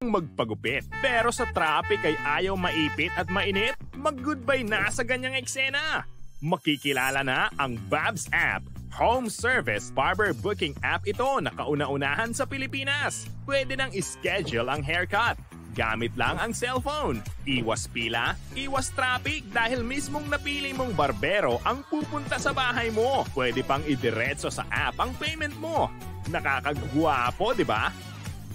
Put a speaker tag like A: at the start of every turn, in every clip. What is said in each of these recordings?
A: magpagupit. Pero sa traffic ay ayaw maipit at mainit, mag-goodbye na sa ganyang eksena. Makikilala na ang Babs app. Home service barber booking app ito na kauna-unahan sa Pilipinas. Pwede nang ischedule ang haircut. Gamit lang ang cellphone. Iwas pila, iwas traffic dahil mismong napili mong barbero ang pupunta sa bahay mo. Pwede pang idiretso sa app ang payment mo. Nakakagwapo, di ba?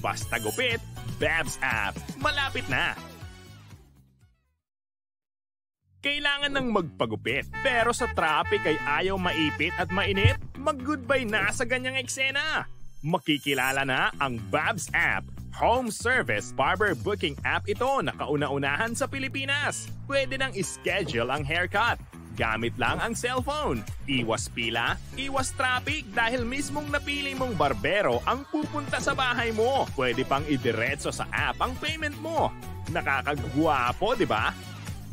A: Basta gupit, Babs app, malapit na! Kailangan ng magpagupit, pero sa traffic ay ayaw maipit at mainip, mag-goodbye na sa ganyang eksena! Makikilala na ang Babs app, home service barber booking app ito na kauna-unahan sa Pilipinas. Pwede nang ischedule ang haircut, gamit lang ang cellphone. Iwas pila, iwas traffic dahil mismong napili mong barbero ang pupunta sa bahay mo. Pwede pang idiretso sa app ang payment mo. Nakakagwapo, di ba?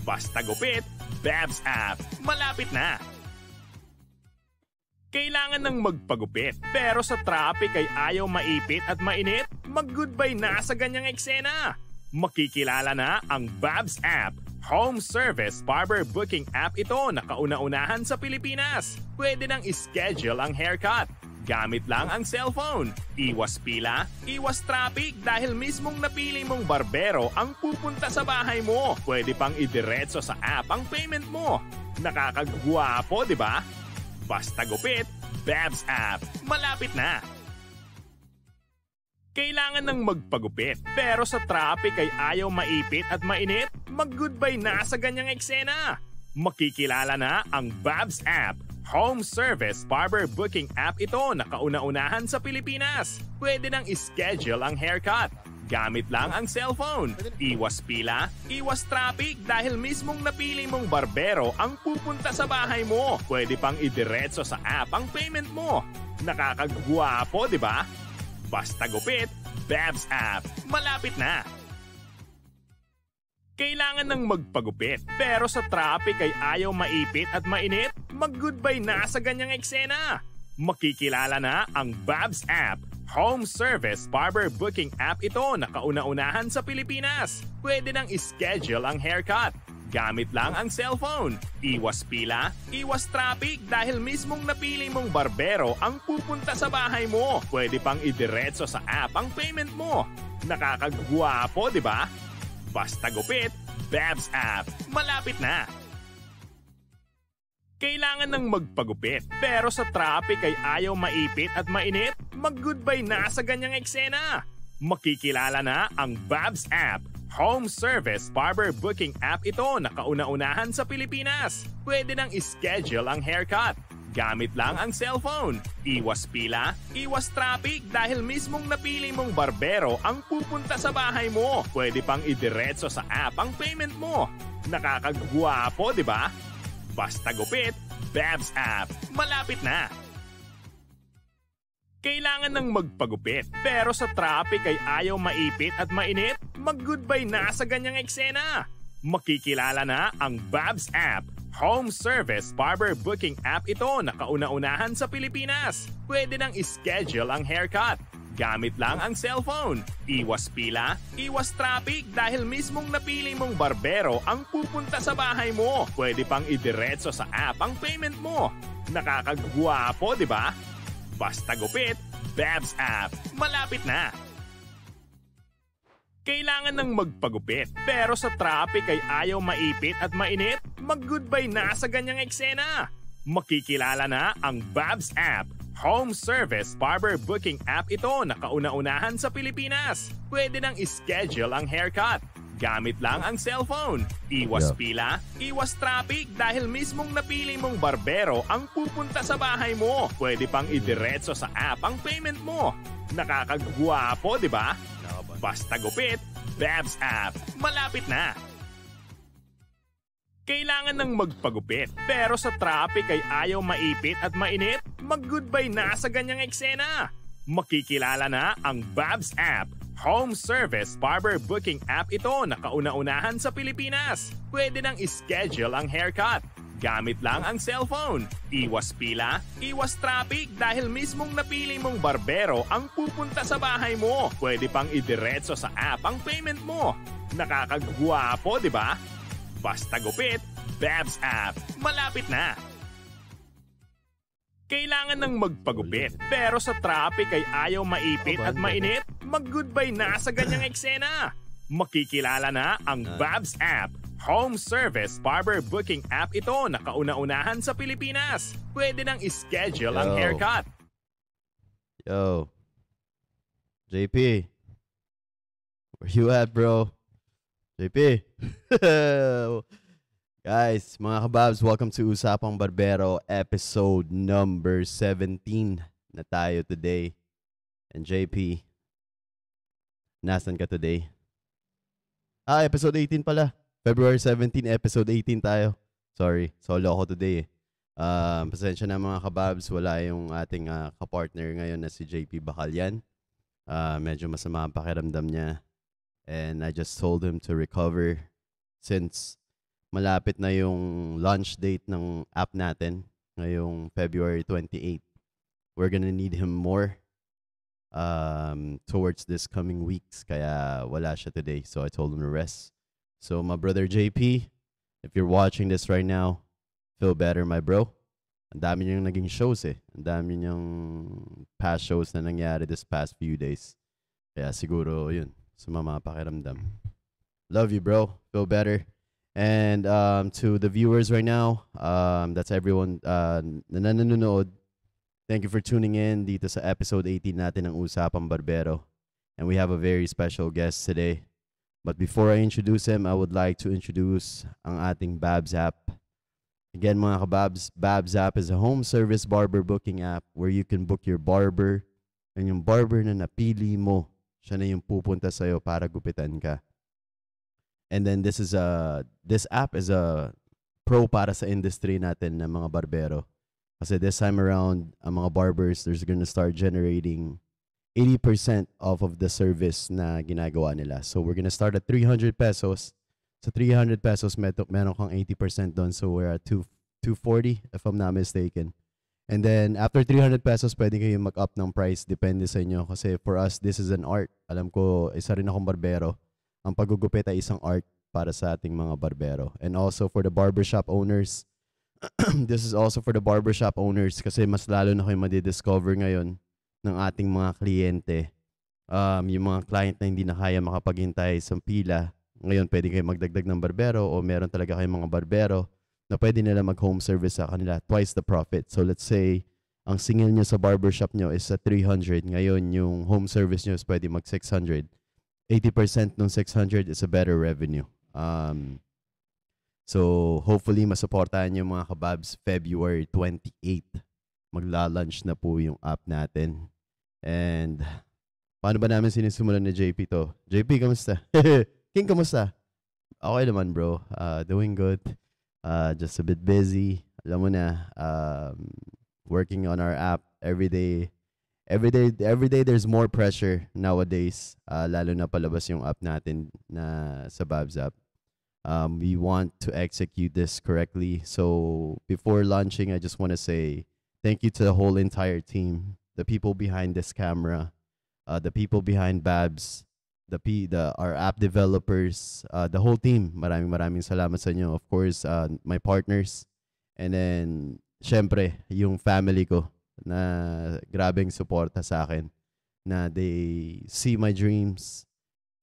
A: Basta gupit, Babs App. Malapit na! Kailangan ng magpagupit, pero sa traffic ay ayaw maipit at mainit, mag-goodbye na sa ganyang eksena! Makikilala na ang Babs App Home Service Barber Booking App ito na kauna-unahan sa Pilipinas. Pwede nang ischedule ang haircut. Gamit lang ang cellphone. Iwas pila, iwas traffic dahil mismong napili mong barbero ang pupunta sa bahay mo. Pwede pang idiretso sa app ang payment mo. Nakakagwapo, di ba? Basta gupit, Babs App. Malapit na! Kailangan ng magpagupit, pero sa traffic ay ayaw maipit at mainit, mag-goodbye na sa ganyang eksena. Makikilala na ang Babs app Home service barber booking app ito na kauna-unahan sa Pilipinas. Pwede nang ischedule ang haircut. Gamit lang ang cellphone. Iwas pila, iwas traffic dahil mismong napili mong barbero ang pupunta sa bahay mo. Pwede pang idiretso sa app ang payment mo. Nakakagwapo, di ba? Basta gupit, Babs app. Malapit na! Kailangan ng magpagupit, pero sa traffic ay ayaw maipit at mainit, mag-goodbye na sa ganyang eksena. Makikilala na ang Babs app. Home service barber booking app ito na kauna-unahan sa Pilipinas. Pwede nang ischedule ang haircut, Gamit lang ang cellphone. Iwas pila, iwas traffic dahil mismong napili mong barbero ang pupunta sa bahay mo. Pwede pang idiretso sa app ang payment mo. Nakakagwapo, di ba? Basta gupit, Babs app. Malapit na kailangan ng magpagupit. Pero sa traffic ay ayaw maipit at mainit, mag-goodbye na sa ganyang eksena. Makikilala na ang Babs app, Home service barber booking app ito na kauna-unahan sa Pilipinas. Pwede nang ischedule ang haircut. Gamit lang ang cellphone. Iwas pila, iwas traffic dahil mismong napili mong barbero ang pupunta sa bahay mo. Pwede pang idiretso sa app ang payment mo. Nakakagwapo, di ba? Basta gupit, Babs app. Malapit na. Kailangan ng magpagupit. Pero sa traffic ay ayaw maipit at mainit, mag-goodbye na sa ganyang eksena. Makikilala na ang Babs app. Home service barber booking app ito na kauna-unahan sa Pilipinas. Pwede nang ischedule ang haircut. Gamit lang ang cellphone. Iwas pila, iwas traffic dahil mismong napili mong barbero ang pupunta sa bahay mo. Pwede pang idiretso sa app ang payment mo. Nakakagwapo, di ba? Basta gupit, Babs App. Malapit na! Kailangan ng magpagupit, pero sa traffic ay ayaw maipit at mainit, mag-goodbye na sa ganyang eksena. Makikilala na ang Babs App. Home service barber booking app ito na kauna-unahan sa Pilipinas. Pwede nang ischedule ang haircut, Gamit lang ang cellphone. Iwas yeah. pila, iwas traffic dahil mismong napili mong barbero ang pupunta sa bahay mo. Pwede pang idiretso sa app ang payment mo. Nakakagwapo, di ba? Basta gupit, Babs app. Malapit na. Kailangan ng magpagupit, pero sa traffic ay ayaw maipit at mainit, mag-goodbye na sa ganyang eksena. Makikilala na ang Babs app Home Service Barber Booking app ito na kauna-unahan sa Pilipinas. Pwede nang ischedule ang haircut. Gamit lang ang cellphone. Iwas pila, iwas traffic dahil mismong napili mong barbero ang pupunta sa bahay mo. Pwede pang idiretso sa app ang payment mo. Nakakagwapo, di ba? Basta gupit, Babs app. Malapit na. Kailangan ng magpagupit. Pero sa traffic ay ayaw maipit at mainit. Mag-goodbye na sa ganyang eksena. Makikilala na ang ah. Babs app. Home service barber booking app ito na kauna-unahan sa Pilipinas. Pwede nang ischedule ang haircut.
B: Yo. JP. Where you at, bro? JP. Guys, mga kababs, welcome to Usapang Barbero, episode number 17 na tayo today. And JP, nasan ka today? Ah, episode 18 pala. February 17, episode 18 tayo. Sorry, solo ako today eh. Uh, pasensya na mga kababs, wala yung ating uh, kapartner ngayon na si JP Bacalian. Uh, ah, medyo masama ang pakiramdam niya. And I just told him to recover since malapit na yung launch date ng app natin ngayong February 28. We're gonna need him more um, towards this coming weeks. Kaya wala siya today, so I told him to rest. So my brother JP, if you're watching this right now, feel better, my bro. Ang dami niyang naging shows eh. Ang dami niyang past shows na nangyari this past few days. Kaya siguro yun, sumama pakiramdam. Love you, bro. Feel better. And um, to the viewers right now, um, that's everyone uh, na nanonood. Thank you for tuning in dito sa episode 18 natin ng Usapang Barbero. And we have a very special guest today. But before I introduce him, I would like to introduce ang ating Babs app. Again mga kababs, Babs app is a home service barber booking app where you can book your barber and yung barber na napili mo, siya na yung pupunta sa'yo para gupitan ka. And then this is a this app is a pro para sa industry natin ng mga barbero. Kasi this time around, ang mga barbers, there's gonna start generating 80% off of the service na ginagawa nila. So we're gonna start at 300 pesos. So 300 pesos, meto, meron kang 80% doon. So we're at 2, 240 if I'm not mistaken. And then after 300 pesos, pwede kayo mag-up ng price depende sa inyo. Kasi for us, this is an art. Alam ko, isa rin akong barbero ang paggugupit ay isang art para sa ating mga barbero. And also for the barbershop owners, this is also for the barbershop owners kasi mas lalo na kayo madi-discover ngayon ng ating mga kliyente. Um, yung mga client na hindi na kaya makapaghintay sa pila, ngayon pwede kayo magdagdag ng barbero o meron talaga kayong mga barbero na pwede nila mag-home service sa kanila twice the profit. So let's say, ang singil nyo sa barbershop nyo is sa 300. Ngayon, yung home service nyo is pwede mag 600 80% ng 600 is a better revenue. Um, so, hopefully, masuportahan nyo mga kababs. February 28, magla-launch na po yung app natin. And, paano ba namin sinisimulan ni JP to? JP, kamusta? King, kamusta? Okay naman, bro. Uh, doing good. Uh, just a bit busy. Alam mo na, um, working on our app every day. every day every day there's more pressure nowadays uh, lalo na palabas yung app natin na sa Babs app um, we want to execute this correctly so before launching i just want to say thank you to the whole entire team the people behind this camera uh, the people behind Babs the P, the our app developers uh, the whole team maraming maraming salamat sa inyo of course uh, my partners and then syempre yung family ko na grabing suporta sa akin na they see my dreams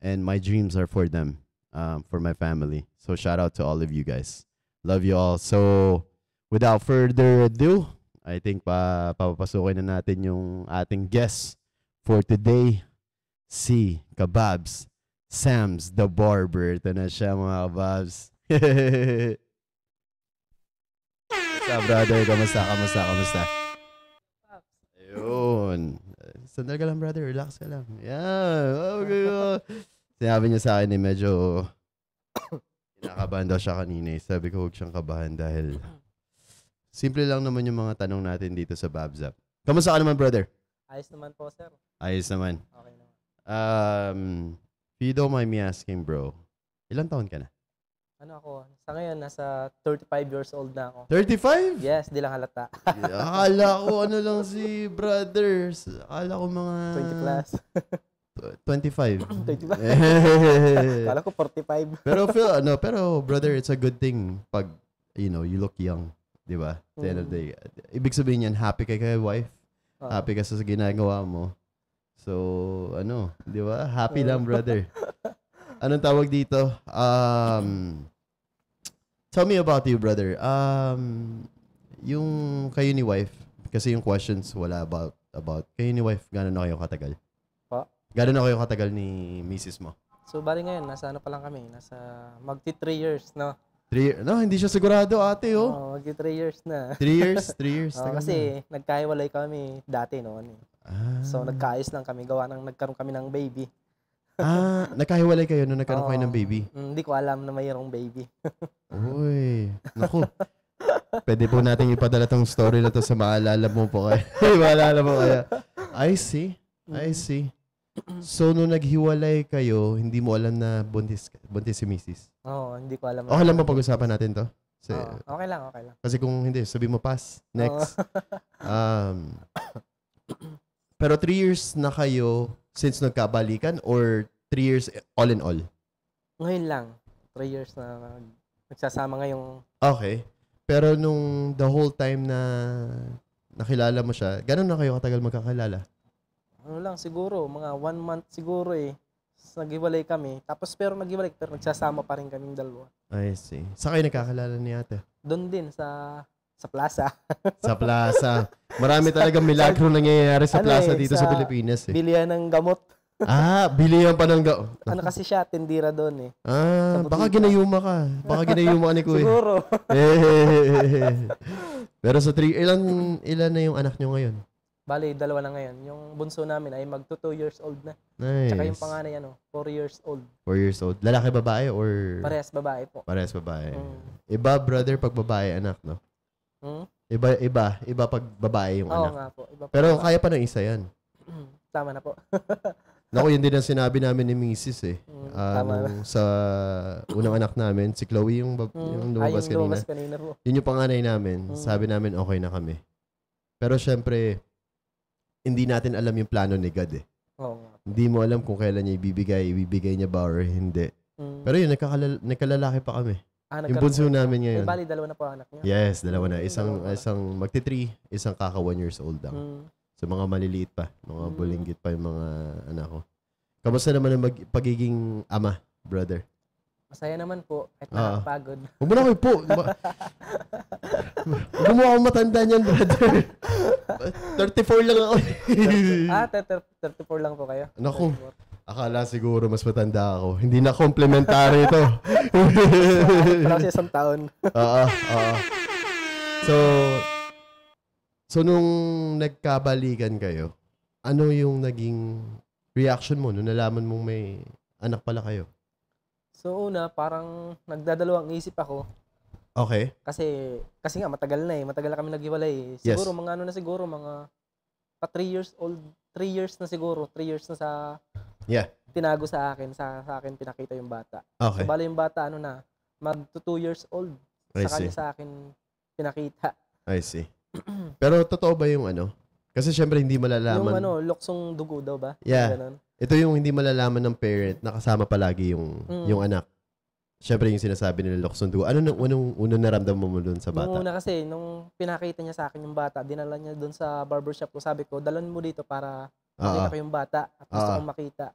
B: and my dreams are for them, um, for my family. So shout out to all of you guys. Love you all. So without further ado, I think pa papapasukin na natin yung ating guest for today, si Kababs Sam's the Barber. Ito na siya mga Kababs. What's up, brother? Kamusta? Kamusta? Kamusta? Yun. Sandal ka lang, brother. Relax ka lang. Yeah. Okay. Sinabi niya sa akin eh, medyo kinakabahan daw siya kanina. Eh. Sabi ko, huwag siyang kabahan dahil simple lang naman yung mga tanong natin dito sa Babzap. Kamusta ka naman, brother?
C: Ayos naman po, sir.
B: Ayos naman. Okay naman. Um, if you don't mind me asking, bro, ilang taon ka na?
C: ano ako, sa ngayon, nasa 35 years old na ako. 35? Yes, di lang halata.
B: Akala ko ano lang si brothers. Akala ko mga... 20 plus. 25. 25. Akala ko 45. pero Phil, ano, pero brother, it's a good thing pag, you know, you look young. Di ba? At the end of the mm. day. Ibig sabihin yan, happy kay kay wife. Uh-huh. Happy ka sa ginagawa mo. So, ano, di ba? Happy lang, brother. anong tawag dito? Um, tell me about you, brother. Um, yung kayo ni wife, kasi yung questions wala about about kayo ni wife, gano'n na kayo katagal? Pa? Gano'n na kayo katagal ni misis mo?
C: So, bali ngayon, nasa ano pa lang kami, nasa magti 3 years, no?
B: 3 years? No, hindi siya sigurado, ate, oh. oh,
C: magti 3 years na. 3 years? 3 years. oh, kasi na. nagkahiwalay kami dati noon. Eh. Ah. So, nagkaayos lang kami, gawa nang nagkaroon kami ng baby
B: ah, nagkahiwalay kayo nung nagkaroon kayo ng baby?
C: Mm, hindi ko alam na mayroong baby.
B: Uy, naku. Pwede po natin ipadala tong story na to sa maalala mo po kaya. maalala mo kaya. I see. I mm. see. So, nung naghiwalay kayo, hindi mo alam na buntis, buntis si misis.
C: Oo, hindi ko alam. Okay lang ba
B: pag-usapan natin to? Kasi, Oo, okay lang, okay lang. kasi kung hindi, sabi mo pass. Next. Um, pero three years na kayo since nagkabalikan or three years eh, all in all?
C: Ngayon lang. Three years na nagsasama ngayong...
B: Okay. Pero nung the whole time na nakilala mo siya, ganun na kayo katagal magkakilala?
C: Ano lang, siguro. Mga one month siguro eh. Naghiwalay kami. Tapos pero naghiwalay, pero nagsasama pa rin kaming dalawa.
B: I see. Saan kayo nakakilala ni ate?
C: Doon din, sa sa plaza. sa plaza. Marami talaga milagro ano nangyayari sa ano plaza eh, dito sa, sa Pilipinas. Eh. Bilihan ng gamot.
B: ah, bilihan pa ng gamot. ano
C: kasi siya, tindira doon eh.
B: Ah, baka ginayuma ka.
C: Baka ginayuma ka ni Kuya. Siguro.
B: eh, Pero sa three, ilan, ilan na yung anak nyo ngayon?
C: Bali, dalawa na ngayon. Yung bunso namin ay magto 2 years old na. Nice. Tsaka yung panganay, ano, 4 years old.
B: 4 years old. Lalaki babae or? Parehas babae po. Parehas babae. Mm. Iba, brother, pag babae, anak, no? Hmm? Iba, iba. Iba pag babae yung Oo anak. nga po. Iba po. Pero kaya pa ng isa yan.
C: Hmm, tama na po.
B: Naku, yun din ang sinabi namin ni Mrs. eh. Mm, Ah, tama nung sa unang anak namin, si Chloe yung, bab- Hmm. yung lumabas Ay, yung kanina. lumabas kanina po. Yun yung panganay namin. Mm. Sabi namin, okay na kami. Pero syempre, hindi natin alam yung plano ni God eh. Oo nga. Hindi mo alam kung kailan niya ibibigay, ibibigay niya ba or hindi. Hmm. Pero yun, nagkakalal- nagkalalaki pa kami.
C: Ah, yung bunso namin ngayon. Eh, bali, dalawa na po anak
B: niya. Yes, dalawa na. Isang, dalawa. isang magti-three, isang kaka one years old lang. Mm. So, mga maliliit pa. Mga mm. bulinggit pa yung mga anak ko. Kamusta naman ang mag- pagiging ama, brother?
C: Masaya naman po. Kahit ah. nakakapagod. Huwag mo
B: na kayo po. Huwag mo akong matanda niyan, brother.
C: 34 lang ako. ah, 34 lang po kayo? Naku.
B: 34. Akala siguro mas matanda ako. Hindi na complementary ito. Parang sa isang taon. Oo. So, so nung nagkabalikan kayo, ano yung naging reaction mo nung nalaman mong may anak pala kayo?
C: So una, parang nagdadalawang isip ako. Okay. Kasi kasi nga matagal na eh, matagal na kami naghiwalay. Eh. Siguro yes. mga ano na siguro mga pa 3 years old, 3 years na siguro, 3 years na sa Yeah. Tinago sa akin, sa, sa akin pinakita yung bata. Okay. So, bali yung bata, ano na, mag to two years old. I sa kanya sa akin pinakita.
B: I see. Pero totoo ba yung ano? Kasi syempre hindi malalaman. Yung ano,
C: loksong dugo daw ba? Yeah. Ganun.
B: Ito yung hindi malalaman ng parent na kasama palagi yung mm. yung anak. Syempre yung sinasabi nila loksong dugo. Ano nung ano unang unang naramdaman mo doon sa bata? Nung
C: una kasi nung pinakita niya sa akin yung bata, dinala niya doon sa barbershop ko. Sabi ko, "Dalhin mo dito para ah, ah. makita ko yung bata at gusto ah, kong makita."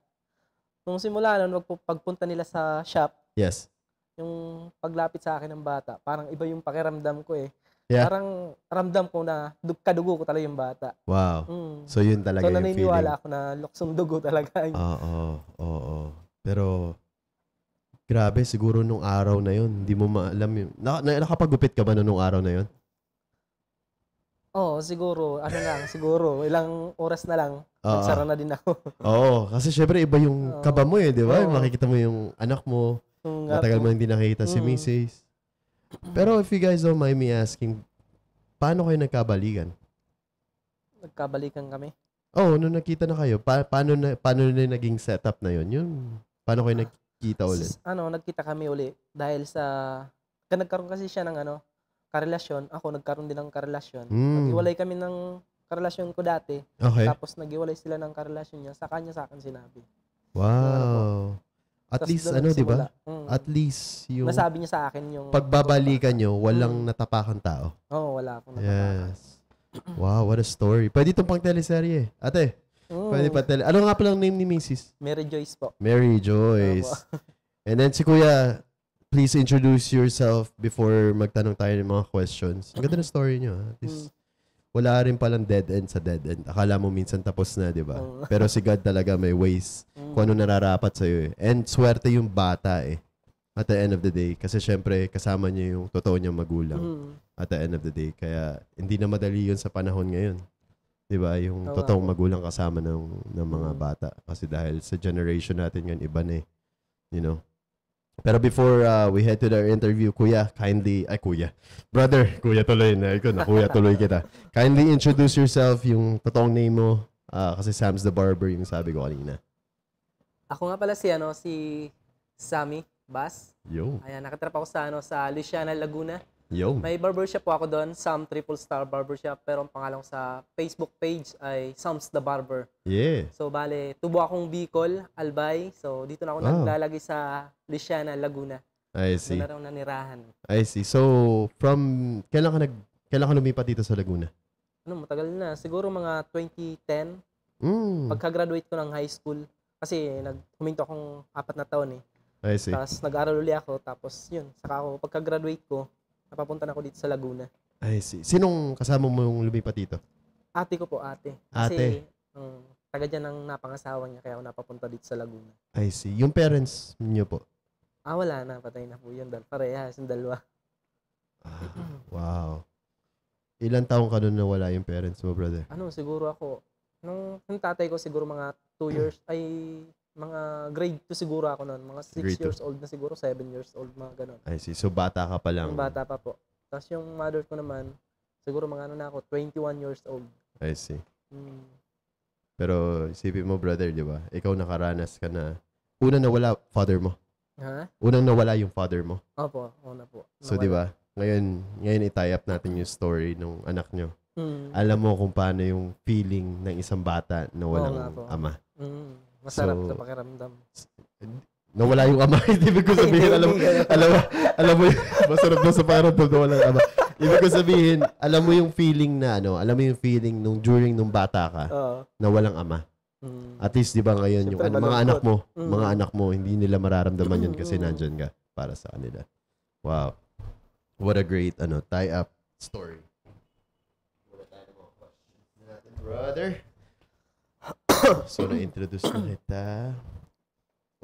C: Nung simula nun, pagpunta nila sa shop, yes. yung paglapit sa akin ng bata, parang iba yung pakiramdam ko eh. Yeah. Parang ramdam ko na kadugo ko talaga yung bata.
B: Wow. Mm. So yun talaga so, yung feeling. So naniniwala
C: ako na luksong dugo talaga.
B: Oo, oo, oo. Pero grabe siguro nung araw na yun, hindi mo maalam yun. Na, nakapagupit ka ba na nung araw na yun?
C: Oo, oh, siguro. Ano lang, siguro. Ilang oras na lang. Uh, na din ako.
B: Oo, kasi syempre iba yung kaba mo eh, di ba? Oo. Makikita mo yung anak mo. Mm, Matagal mo hindi nakikita mm. si Mrs. Pero if you guys don't mind me asking, paano kayo nagkabalikan?
C: Nagkabalikan kami?
B: Oo, oh, nung nakita na kayo, pa- paano, na, paano na naging setup na yun? Yun, paano kayo nagkita ah. ulit?
C: Ano, nagkita kami uli dahil sa, nagkaroon kasi siya ng ano, karelasyon, ako nagkaroon din ng karelasyon. Mm. Nag-iwalay kami ng karelasyon ko dati. Okay. Tapos nag-iwalay sila ng karelasyon niya. Sa kanya sa akin sinabi.
B: Wow. Ano At Tapos least ano, 'di ba? Mm. At least yung Nasabi niya sa akin yung pagbabalikan niyo, mm. walang mm. natapakan tao. Oo, oh, wala akong natapakan. Yes. wow, what a story. Pwede itong pang teleserye. Ate, mm. pwede pa tele. Ano nga pala ang name ni Mrs.?
C: Mary Joyce po.
B: Mary Joyce. And then si Kuya, please introduce yourself before magtanong tayo ng mga questions. Ang ganda ng story niyo. At least, mm. wala rin palang dead end sa dead end. Akala mo minsan tapos na, di ba? Pero si God talaga may ways mm. kung ano nararapat sa'yo. Eh. And swerte yung bata eh. At the end of the day. Kasi syempre, kasama niya yung totoo niyang magulang. Mm. At the end of the day. Kaya, hindi na madali yun sa panahon ngayon. Di ba? Yung totoong magulang kasama ng, ng mga bata. Kasi dahil sa generation natin ngayon, iba na eh. You know? Pero before uh, we head to our interview, Kuya, kindly, ay Kuya, brother, Kuya tuloy na, ikaw na, Kuya tuloy kita. kindly introduce yourself, yung totoong name mo, uh, kasi Sam's the Barber yung sabi ko kanina.
C: Ako nga pala si, ano, si Sammy Bas. Yo. Ayan, nakatrap ako sa, ano, sa Luciana, Laguna. Yo. May barbershop po ako doon, Sam Triple Star Barbershop, pero ang pangalan sa Facebook page ay Sam's the Barber. Yeah. So bale, tubo akong Bicol, Albay. So dito na ako wow. naglalagay sa Luciana, Laguna.
B: I see. Doon na raw nanirahan. I see. So from kailan ka nag kailan ka lumipat dito sa Laguna?
C: Ano, matagal na. Siguro mga 2010. Mm. Pagka-graduate ko ng high school kasi nag huminto akong apat na taon eh. I see. Tapos nag-aral uli ako tapos yun, saka ako pagka-graduate ko, napapunta na ako dito sa Laguna.
B: I see. sinong kasama mo yung lumipat dito?
C: Ate ko po, ate. Kasi, ate? Um, taga dyan ang napangasawa niya, kaya ako napapunta dito sa Laguna.
B: I see. Yung parents niyo po?
C: Ah, wala na. Patay na po yun. Dal parehas, yung dalawa.
B: Ah, wow. Ilan taong ka na wala yung parents mo, brother?
C: Ano, siguro ako, nung, nung tatay ko siguro mga 2 years, ay mga grade 2 siguro ako noon. Mga 6 years old na siguro, 7 years old, mga ganun.
B: I see. So, bata ka pa lang. Yung
C: bata pa po. Tapos yung mother ko naman, siguro mga ano na ako, 21 years old. I see. Hmm.
B: Pero isipin mo, brother, di ba? Ikaw nakaranas ka na, una nawala father mo. Ha? Unang nawala yung father mo.
D: Opo, una po. Nawala. So, di ba?
B: Ngayon, ngayon i-tie up natin yung story ng anak nyo. Hmm. Alam mo kung paano yung feeling ng isang bata na walang Oo, ama. Mm. Masarap so, sa
D: pakiramdam. Nawala yung ama. hindi ko sabihin, alam, alam, alam mo, masarap na sa
B: pakiramdam na wala ama. Ibig ko sabihin, alam mo yung feeling na ano, alam mo yung feeling nung during nung bata ka uh, na walang ama. Mm. At least 'di ba ngayon yung ano, mga anak mo, mm. mga anak mo hindi nila mararamdaman 'yun kasi hmm. nandiyan ka para sa kanila. Wow. What a great ano tie up story. Brother so, na-introduce na kita.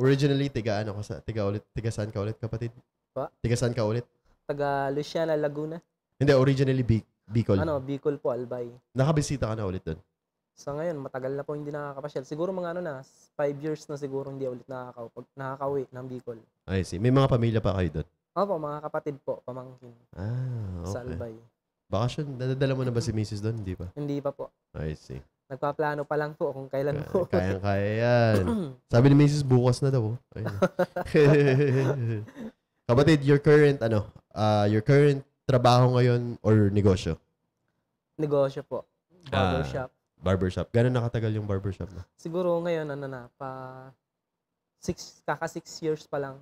B: Originally, tiga ano ka sa, tiga ulit, tiga saan ka ulit, kapatid? Pa? Tiga saan ka ulit?
C: Taga Luciana, Laguna.
B: Hindi, originally Bic- Bicol. Ano,
C: Bicol po, Albay.
B: Nakabisita ka na ulit doon?
C: Sa ngayon, matagal na po hindi nakakapasyal. Siguro mga ano na, five years na siguro hindi ulit nakakaw, pag nakakawi ng Bicol.
B: I see. May mga pamilya pa kayo doon?
C: Opo, mga kapatid po, pamangkin. Ah, okay. Sa Albay.
B: Bakasyon, nadadala mo na ba si Mrs. doon? Hindi pa? Hindi pa po. I see.
C: Nagpaplano pa lang po kung kailan ko. kaya
B: kaya yan. Sabi ni Mrs. bukas na daw. Oh. Kapatid, your current, ano, uh, your current trabaho ngayon or negosyo?
C: Negosyo po. Barbershop.
B: Ah, barbershop. Gano'n nakatagal yung barbershop mo?
C: Siguro ngayon, ano na, pa six, kaka six years pa lang.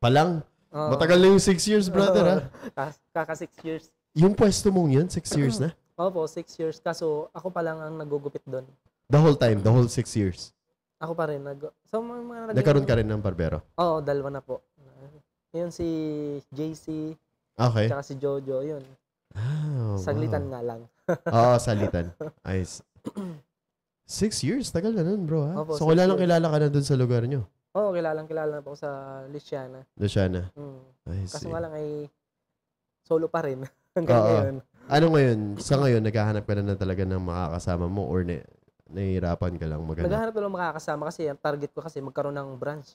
B: Pa lang? Uh, Matagal na yung six years, brother, uh,
C: ha? Kaka six years.
B: Yung pwesto mong yun, six years na?
C: Opo, six years. Kaso ako pa lang ang nagugupit doon.
B: The whole time, the whole six years.
C: Ako pa rin. Nag so, mga, mga naging, Nagkaroon ka rin ng barbero? Oo, dalawa na po. Yun si JC. Okay. Tsaka si Jojo, yun. Oh, saglitan wow. nga lang.
B: Oo, oh, salitan. Ayos. Six years? Tagal na nun, bro. Ha? Opo, so, kilalang years. kilala ka na dun sa lugar nyo?
C: Oo, oh, kilalang kilala na po sa Luciana.
B: Luciana. Mm. Kasi nga
C: lang ay solo pa rin hanggang Oo. ngayon.
B: Ano ngayon, sa ngayon, naghahanap ka na, na talaga ng makakasama mo or ni, nahihirapan ka lang maghanap? Naghahanap
C: na lang makakasama kasi ang target ko kasi magkaroon ng branch.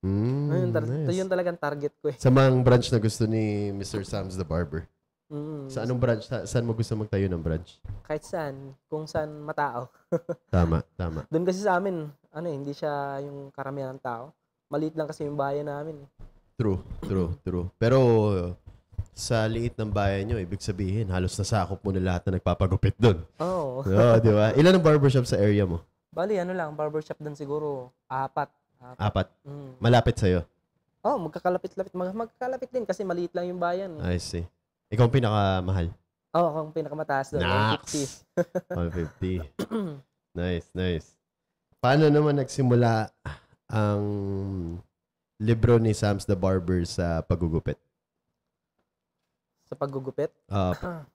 B: Mm, Ayun, tar- nice. yun
C: talagang target ko eh. Sa mga
B: branch na gusto ni Mr. Sam's the Barber. Mm, sa anong branch? Sa, saan mo gusto magtayo ng branch?
C: Kahit saan. Kung saan matao. tama, tama. Doon kasi sa amin, ano eh, hindi siya yung karamihan ng tao. Maliit lang kasi yung bayan namin. Eh.
B: True, true, true. Pero sa liit ng bayan nyo, ibig sabihin, halos nasakop mo na lahat na nagpapagupit doon. Oo. Oo, di ba? Ilan ang barbershop sa area mo?
C: Bali, ano lang, barbershop doon siguro, apat. Apat? apat. Mm. Malapit sa'yo? Oo, oh, magkakalapit-lapit. Mag magkakalapit din kasi maliit lang yung bayan.
B: Eh. I see. Ikaw ang pinakamahal?
C: Oo, oh, ako ang pinakamataas doon. Nax!
B: 150. 150. nice, nice. Paano naman nagsimula ang libro ni Sam's the Barber sa pagugupit? Sa paggugupit? Uh,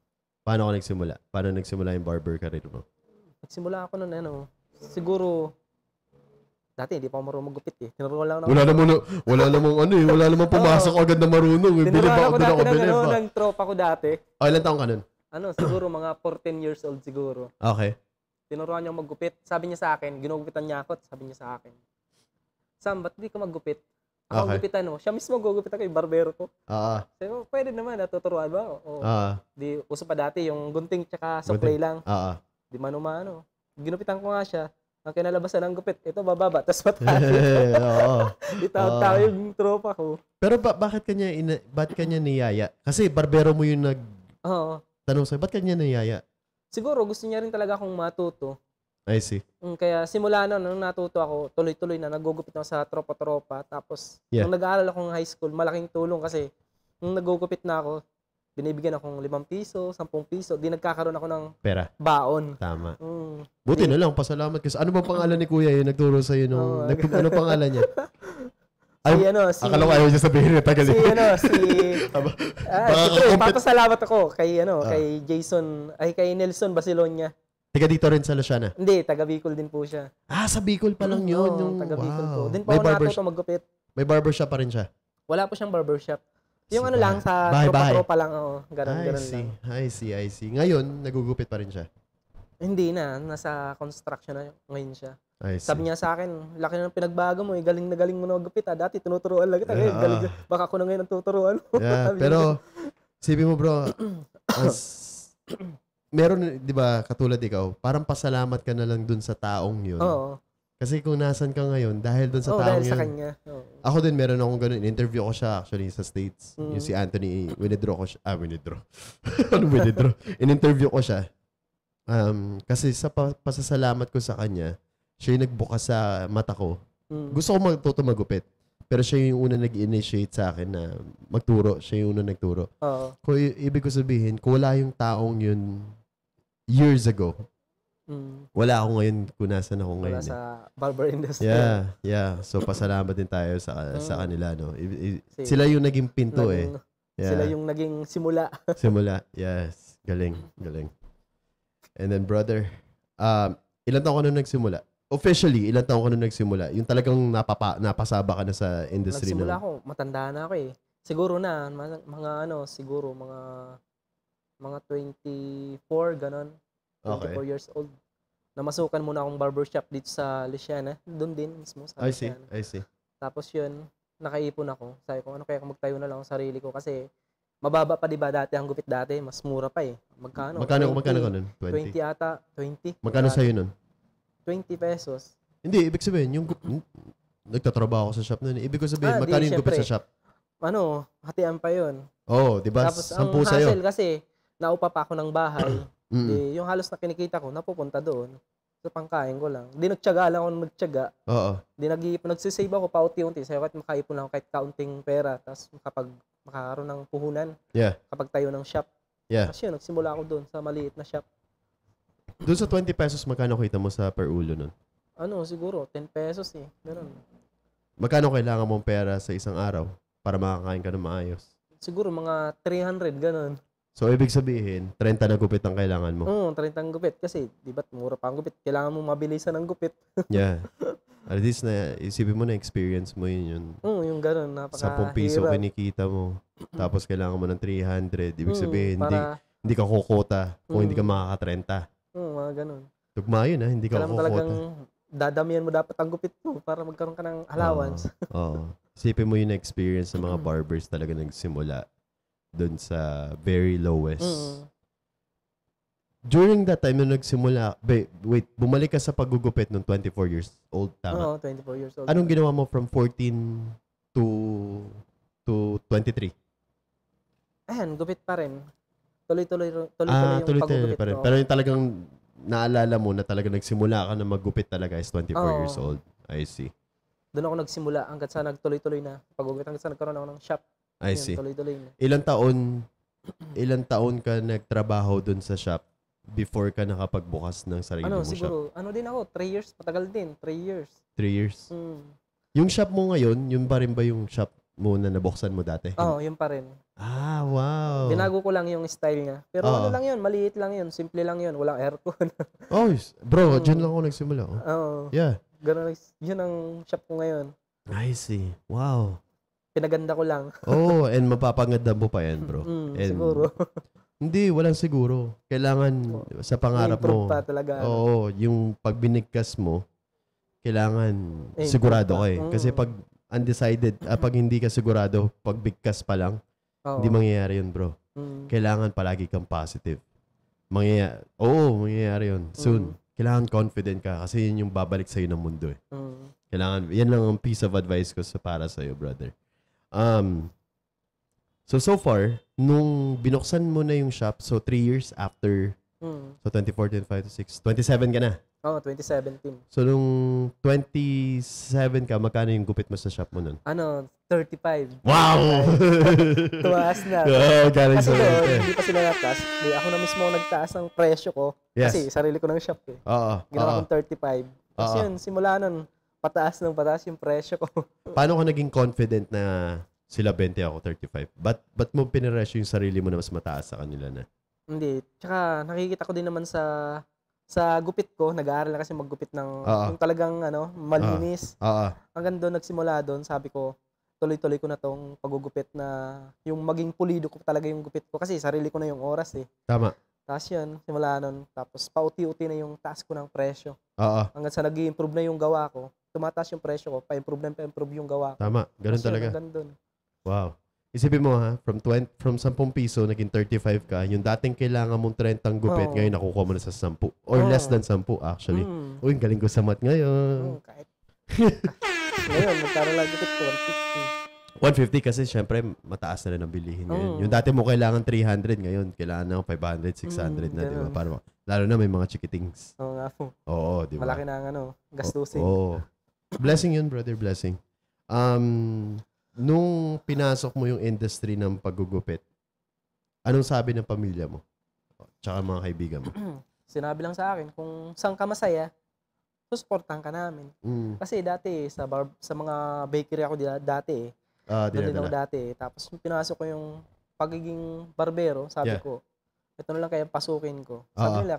B: paano ka nagsimula? Paano nagsimula yung barber career mo?
C: Nagsimula ako noon, ano, siguro, dati hindi pa ako marunong magupit eh. Tinuruan lang ako. Wala namang, wala namang
B: ano eh, wala namang pumasok oh. agad na marunong. Eh. Tinuruan ako dati ng, ano, ng tropa
C: ko dati. Oh, ah, ilan taong ka nun? Ano, siguro mga 14 years old siguro. Ah, okay. Tinuruan niya maggupit. Sabi niya sa akin, ginugupitan niya ako sabi niya sa akin, Sam, ba't di ka maggupit? Ako okay. gupitan mo. Oh. Siya mismo gugupitan ko, yung barbero ko. Oo. Ah, ah. Sabi ko, pwede naman, natuturuan ba? Oo. Oo. Oh. Ah, Di, uso pa dati, yung gunting tsaka suklay lang. Oo. Di mano-mano. Oh. Ginupitan ko nga siya. Ang kinalabasan ng gupit, ito bababa, tapos mataas. Oo. Itawag-tawag yung tropa ko.
B: Pero ba- bakit kanya, ina- ba't kanya niyaya? Kasi barbero mo yung nag... Oo. Tanong sa'yo, bakit kanya niyaya?
C: Siguro, gusto niya rin talaga akong matuto. I see. Mm, kaya simula na, nung natuto ako, tuloy-tuloy na, nagugupit ako sa tropa-tropa. Tapos, yeah. nung nag-aaral ako ng high school, malaking tulong kasi nung nagugupit na ako, binibigyan akong limang piso, sampung piso, di nagkakaroon ako ng Pera. baon. Tama. Mm.
B: Buti di. na lang, pasalamat kasi ano bang pangalan ni Kuya yung nagturo sa iyo nung, oh, nag, ano pangalan niya?
C: Ay, si, ano, si, akala ko ayaw niya sabihin na eh, tagal. Si, eh. ano, si, ah, uh, si, papasalamat ako kay, ano, uh, kay Jason, ay, kay Nelson Basilonia.
B: Taga dito rin sa Luciana?
C: Hindi, taga Bicol din po siya. Ah, sa Bicol pa lang mm, yun. Oo, yung, taga Bicol wow. po. Doon pa May ako barbershop. natuto magkupit.
B: May barbershop pa rin siya?
C: Wala po siyang barbershop. Yung ano lang, sa bahay, tropa, tropa lang, oo. Ganun, I ganun see. lang.
B: I see, I see. Ngayon, nagugupit pa rin siya?
C: Hindi na, nasa construction na ngayon siya. I see. Sabi niya sa akin, laki na ng pinagbago mo, eh, galing na galing mo na magupit. Ah. Dati tinuturuan lang kita, ngayon, Yeah, galing, ah. baka ako na ngayon ang tuturuan mo. Yeah, pero,
B: sabi mo bro, as meron, di ba, katulad ikaw, parang pasalamat ka na lang dun sa taong yun. Oo. Kasi kung nasan ka ngayon, dahil dun sa oh, taong dahil yun. sa kanya. Oo. Ako din, meron akong ganun. Interview ko siya actually sa States. Mm. Yung si Anthony, winidraw ko siya. Ah, winidraw. ano winidraw? In-interview ko siya. Um, kasi sa pa- pasasalamat ko sa kanya, siya yung nagbukas sa mata ko. Mm. Gusto ko magtuto magupit. Pero siya yung una nag-initiate sa akin na magturo. Siya yung una nagturo. Oo. Kung ibig ko sabihin, kung wala yung taong yun years ago. Mm. Wala ako ngayon kung nasan ako ngayon. Wala eh. sa
C: barber industry. Yeah,
B: yeah. So pasalamat din tayo sa mm. sa kanila no. I, i, sila yung naging pinto naging,
C: eh. Yeah. Sila yung naging simula.
B: simula. Yes. Galing, galing. And then brother, um ilan taon ka nung nagsimula? Officially, ilan taon ka nung nagsimula? Yung talagang napapa, napasaba ka na sa industry nagsimula na?
C: Nagsimula ako, matanda na ako eh. Siguro na, mga, mga ano, siguro mga mga 24, ganun. 24 okay. years old. Namasukan muna akong barbershop dito sa Luciana. Doon din mismo sa I see, I see. Tapos yun, nakaipon ako. Sabi ko, ano kaya kung magtayo na lang ang sarili ko kasi mababa pa 'di ba dati ang gupit dati, mas mura pa eh. Magkano? Magkano 20, magkano ka noon? 20. 20 ata, 20. Magkano sa noon? 20 pesos.
B: Hindi, ibig sabihin yung nagtatrabaho ako sa shop noon. Eh. Ibig ko sabihin, ah, magkano yung gupit sa shop?
C: Ano, hatian pa yun oh, 'di ba? Tapos ang hassle kasi naupa pa ako ng bahay. mm Di, eh, yung halos na kinikita ko, napupunta doon. So, pangkain ko lang. Di nagtyaga lang ako nagtyaga. Oo. Di nag-iipon. Nagsisave ako paunti-unti. Sa kahit makaipon lang kahit kaunting pera. Tapos makapag, makakaroon ng puhunan. Yeah. Kapag tayo ng shop. Yeah. Tapos yun, nagsimula ako doon sa maliit na shop.
B: Doon sa 20 pesos, magkano kita mo sa per ulo nun?
C: Ano, siguro, 10 pesos eh. Ganun.
B: Magkano kailangan mong pera sa isang araw para makakain ka ng maayos?
C: Siguro mga 300, ganun.
B: So, ibig sabihin, 30 na gupit ang kailangan mo.
C: Oo, mm, 30 ang gupit. Kasi, di ba't mura pa ang gupit? Kailangan mo mabilisan ang gupit.
B: yeah. At least na isipin mo na experience mo yun yun. Mm, yung ganun, napaka 10 piso kinikita mo. tapos kailangan mo ng 300. Ibig mm, sabihin, mm, para... hindi, hindi ka kokota mm. hindi ka makaka-30.
C: Mm, mga ganun.
B: Tugma yun ha, ah. hindi ka Kailangan kokota. talagang
C: dadamihan mo dapat ang gupit mo para magkaroon ka ng allowance.
B: Oo. oh, oh. Isipin mo yung experience ng mga mm. barbers talaga nagsimula dun sa very lowest. Mm. During that time, nung nagsimula, be, wait, bumalik ka sa paggugupit nung 24 years old, tama? Oo, 24 years old. Anong ginawa mo from 14 to to 23?
C: Ayan, gupit pa rin. Tuloy-tuloy tuloy-tuloy ah, yung tuloy, paggupit pa rin. Ko. Pero yung talagang
B: naalala mo na talaga nagsimula ka na maggupit talaga is 24 oh. years old. I see.
C: Doon ako nagsimula hanggat sa nagtuloy-tuloy na paggupit hanggat sa nagkaroon ako ng shop. I Ayun, see. Tuloy-tuloy na.
B: Ilan taon ilang taon ka nagtrabaho dun sa shop before ka nakapagbukas ng sarili ano, mong shop?
C: Ano, siguro, ano din ako, 3 years, patagal din, 3 years.
B: Three years? Mm. Yung shop mo ngayon, yun pa rin ba yung shop mo na nabuksan mo dati? Oo, yun pa rin. Ah, wow. Binago
C: ko lang yung style niya. Pero Oo. ano lang yun, maliit lang yun, simple lang yun, walang aircon.
B: Oh, yes. bro, mm. dyan lang ako nagsimula. oh. Oo, Yeah.
C: ganun, yun ang shop ko ngayon.
B: I see. Wow
C: pinaganda ko lang.
B: Oo, oh, and mapapaganda mo pa yan, bro. Mm, and, siguro. hindi, walang siguro. Kailangan oh, sa pangarap mo. pa talaga. Ano? Oo, yung pagbinigkas mo, kailangan Improve sigurado ka eh. Mm. Kasi pag undecided, ah, pag hindi ka sigurado, pag bigkas pa lang, oh, hindi mangyayari yun, bro. Mm. Kailangan palagi kang positive. Mangyayari, oo, oh, mangyayari yun. Soon. Mm. Kailangan confident ka kasi yun yung babalik sa'yo ng mundo eh. Mm. Kailangan, yan lang ang piece of advice ko sa para sa'yo, brother Um, so, so far, nung binuksan mo na yung shop, so three years after, mm. so 2014, 5 to 6, 27 ka na.
C: Oo, oh, 2017.
B: So, nung 27 ka, magkano yung gupit mo sa shop mo nun?
C: Ano, 35. Wow! Tuwas na. Oo, oh, galing sa Kasi yun, hindi pa sila nataas. Di, ako na mismo nagtaas ng presyo ko. Yes. Kasi sarili ko ng shop eh. Oo. Ginawa kong 35. Tapos yun, simula nun, pataas ng pataas yung presyo ko. Paano ka
B: naging confident na sila 20 ako 35? But but mo piniresyo yung sarili mo na mas mataas sa kanila na?
C: Hindi. Tsaka nakikita ko din naman sa sa gupit ko, nag-aaral na kasi maggupit ng uh-huh. yung talagang ano, malinis. Uh-huh. Ah. Hanggang ah. doon nagsimula doon, sabi ko, tuloy-tuloy ko na tong pagugupit na yung maging pulido ko talaga yung gupit ko kasi sarili ko na yung oras eh. Tama. Tapos yun, simula nun. Tapos pauti-uti na yung task ko ng presyo. Oo. Hanggang sa nag improve na yung gawa ko, tumataas yung presyo ko, pa-improve na pa-improve yung gawa ko. Tama, ganun Mas talaga.
B: Wow. Isipin mo ha, from 20 from 10 piso naging 35 ka, yung dating kailangan mong 30 gupit, oh. ngayon nakukuha mo na sa 10 or oh. less than 10 actually. Mm. Uy, galing ko sa math ngayon. Mm, kahit.
C: ngayon, magkano lang gupit
B: 150. 150 kasi syempre mataas na rin ang bilihin ngayon. Oh. Yung dati mo kailangan 300 ngayon, kailangan na 500, 600 mm, na, di ba? Para lalo na may mga chikitings. Oo oh, nga po. Oo, di ba? Malaki na ang ano, gastusin. Oo. Oh, oh. Blessing yun, brother, blessing. Um, nung pinasok mo yung industry ng paggugupit, anong sabi ng pamilya mo? Tsaka mga kaibigan mo?
C: Sinabi lang sa akin, kung saan ka masaya, susuportahan ka namin. Mm. Kasi dati, sa, bar- sa mga bakery ako dati, uh, doon din ako dati. Eh. Tapos pinasok ko yung pagiging barbero, sabi yeah. ko, ito na lang kaya pasukin ko. Sabi uh-huh. nila,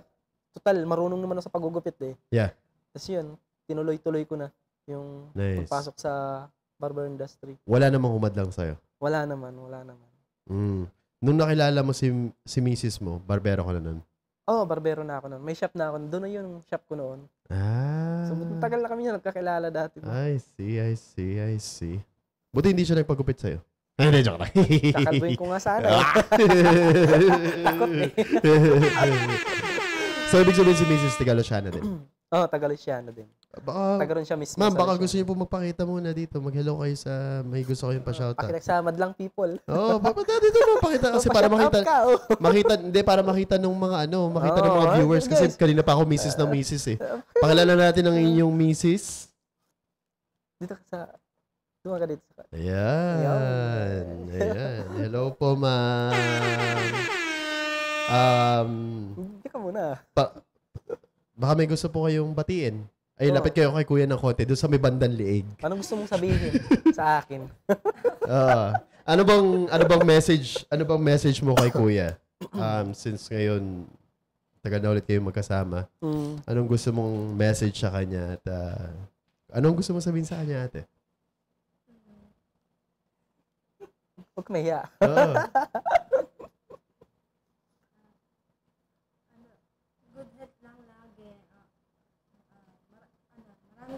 C: total, marunong naman ako sa pagugupit eh. Yeah. Tapos yun, tinuloy-tuloy ko na yung nice. pagpasok sa barber industry.
B: Wala namang humadlang sa'yo?
C: Wala naman, wala naman.
B: Mm. Nung nakilala mo si, si misis mo, barbero ka na nun?
C: Oo, oh, barbero na ako noon. May shop na ako. Doon na yung shop ko noon.
B: Ah.
C: So, tagal na kami niya nagkakilala dati.
B: No? I see, I see, I see. Buti hindi siya nagpagupit sa'yo. Ay, hindi, joke lang. ko nga sana. Eh.
C: Takot eh.
B: so, ibig sabihin si Mrs. na
D: din.
C: Oo, oh, Tagaluciano din. Ah, baka, Taga ron siya mismo. Ma'am, baka gusto niyo po
B: magpakita muna dito. Mag-hello kayo sa may gusto kayong pa-shoutout.
C: Pakilagsamad lang people. Oo, oh, papata dito mo pakita kasi para makita ka, oh. makita
B: hindi para makita ng mga ano, makita oh, ng mga oh, viewers guys. kasi kanina pa ako misis uh, ng misis eh. Pakilala natin ang inyong misis.
C: Dito ka sa Dumaga dito
B: sa Ayan. Ayan. Hello po, ma'am. Um, Hindi ka muna. Pa, Baka may gusto po kayong batiin. Ay, Oo. lapit kayo kay Kuya ng konti. Doon sa may bandang liig.
C: Anong gusto mong sabihin sa akin?
B: Ah. ano bang ano bang message ano bang message mo kay Kuya? Um, since ngayon tagal na ulit kayo magkasama. Mm. Anong gusto mong message sa kanya at ah, anong gusto mong sabihin sa
C: kanya ate? Huwag mahiya. Oo.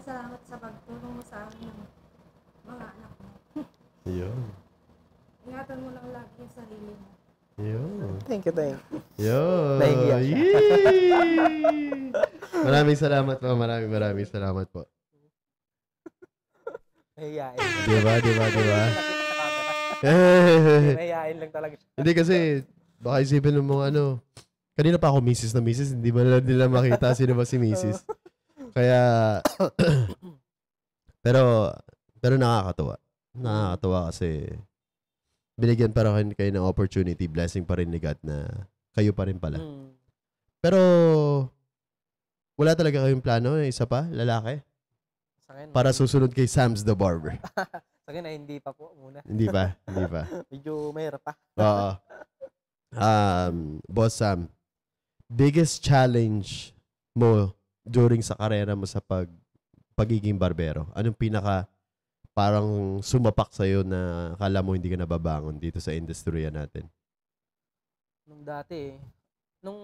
C: maraming salamat sa pagtulong mo sa amin ng ano, mga anak mo. Yun. Ingatan mo lang lagi yung sarili mo. Yun. Thank you, thank you. Yo. Nahigiyak siya. maraming
B: salamat po. Maraming maraming salamat po. Nahiyain. Diba, diba, diba? Nahiyain lang talaga siya. Hindi kasi, baka isipin ng mga ano, kanina pa ako misis na misis, hindi ba nila, nila makita sino ba si misis? Kaya, pero, pero nakakatuwa. Nakakatuwa kasi, binigyan pa rin kayo ng opportunity, blessing pa rin ni God na kayo pa rin pala. Mm. Pero, wala talaga kayong plano, ng isa pa, lalaki?
C: Sa akin, para susunod
B: kay Sam's the Barber.
C: sa akin ay hindi pa po muna. hindi pa, hindi pa. Medyo mayroon pa.
B: Oo. Um, Boss Sam, biggest challenge mo during sa karera mo sa pag pagiging barbero? Anong pinaka parang sumapak sa'yo na kala mo hindi ka nababangon dito sa industriya natin?
C: Nung dati eh, nung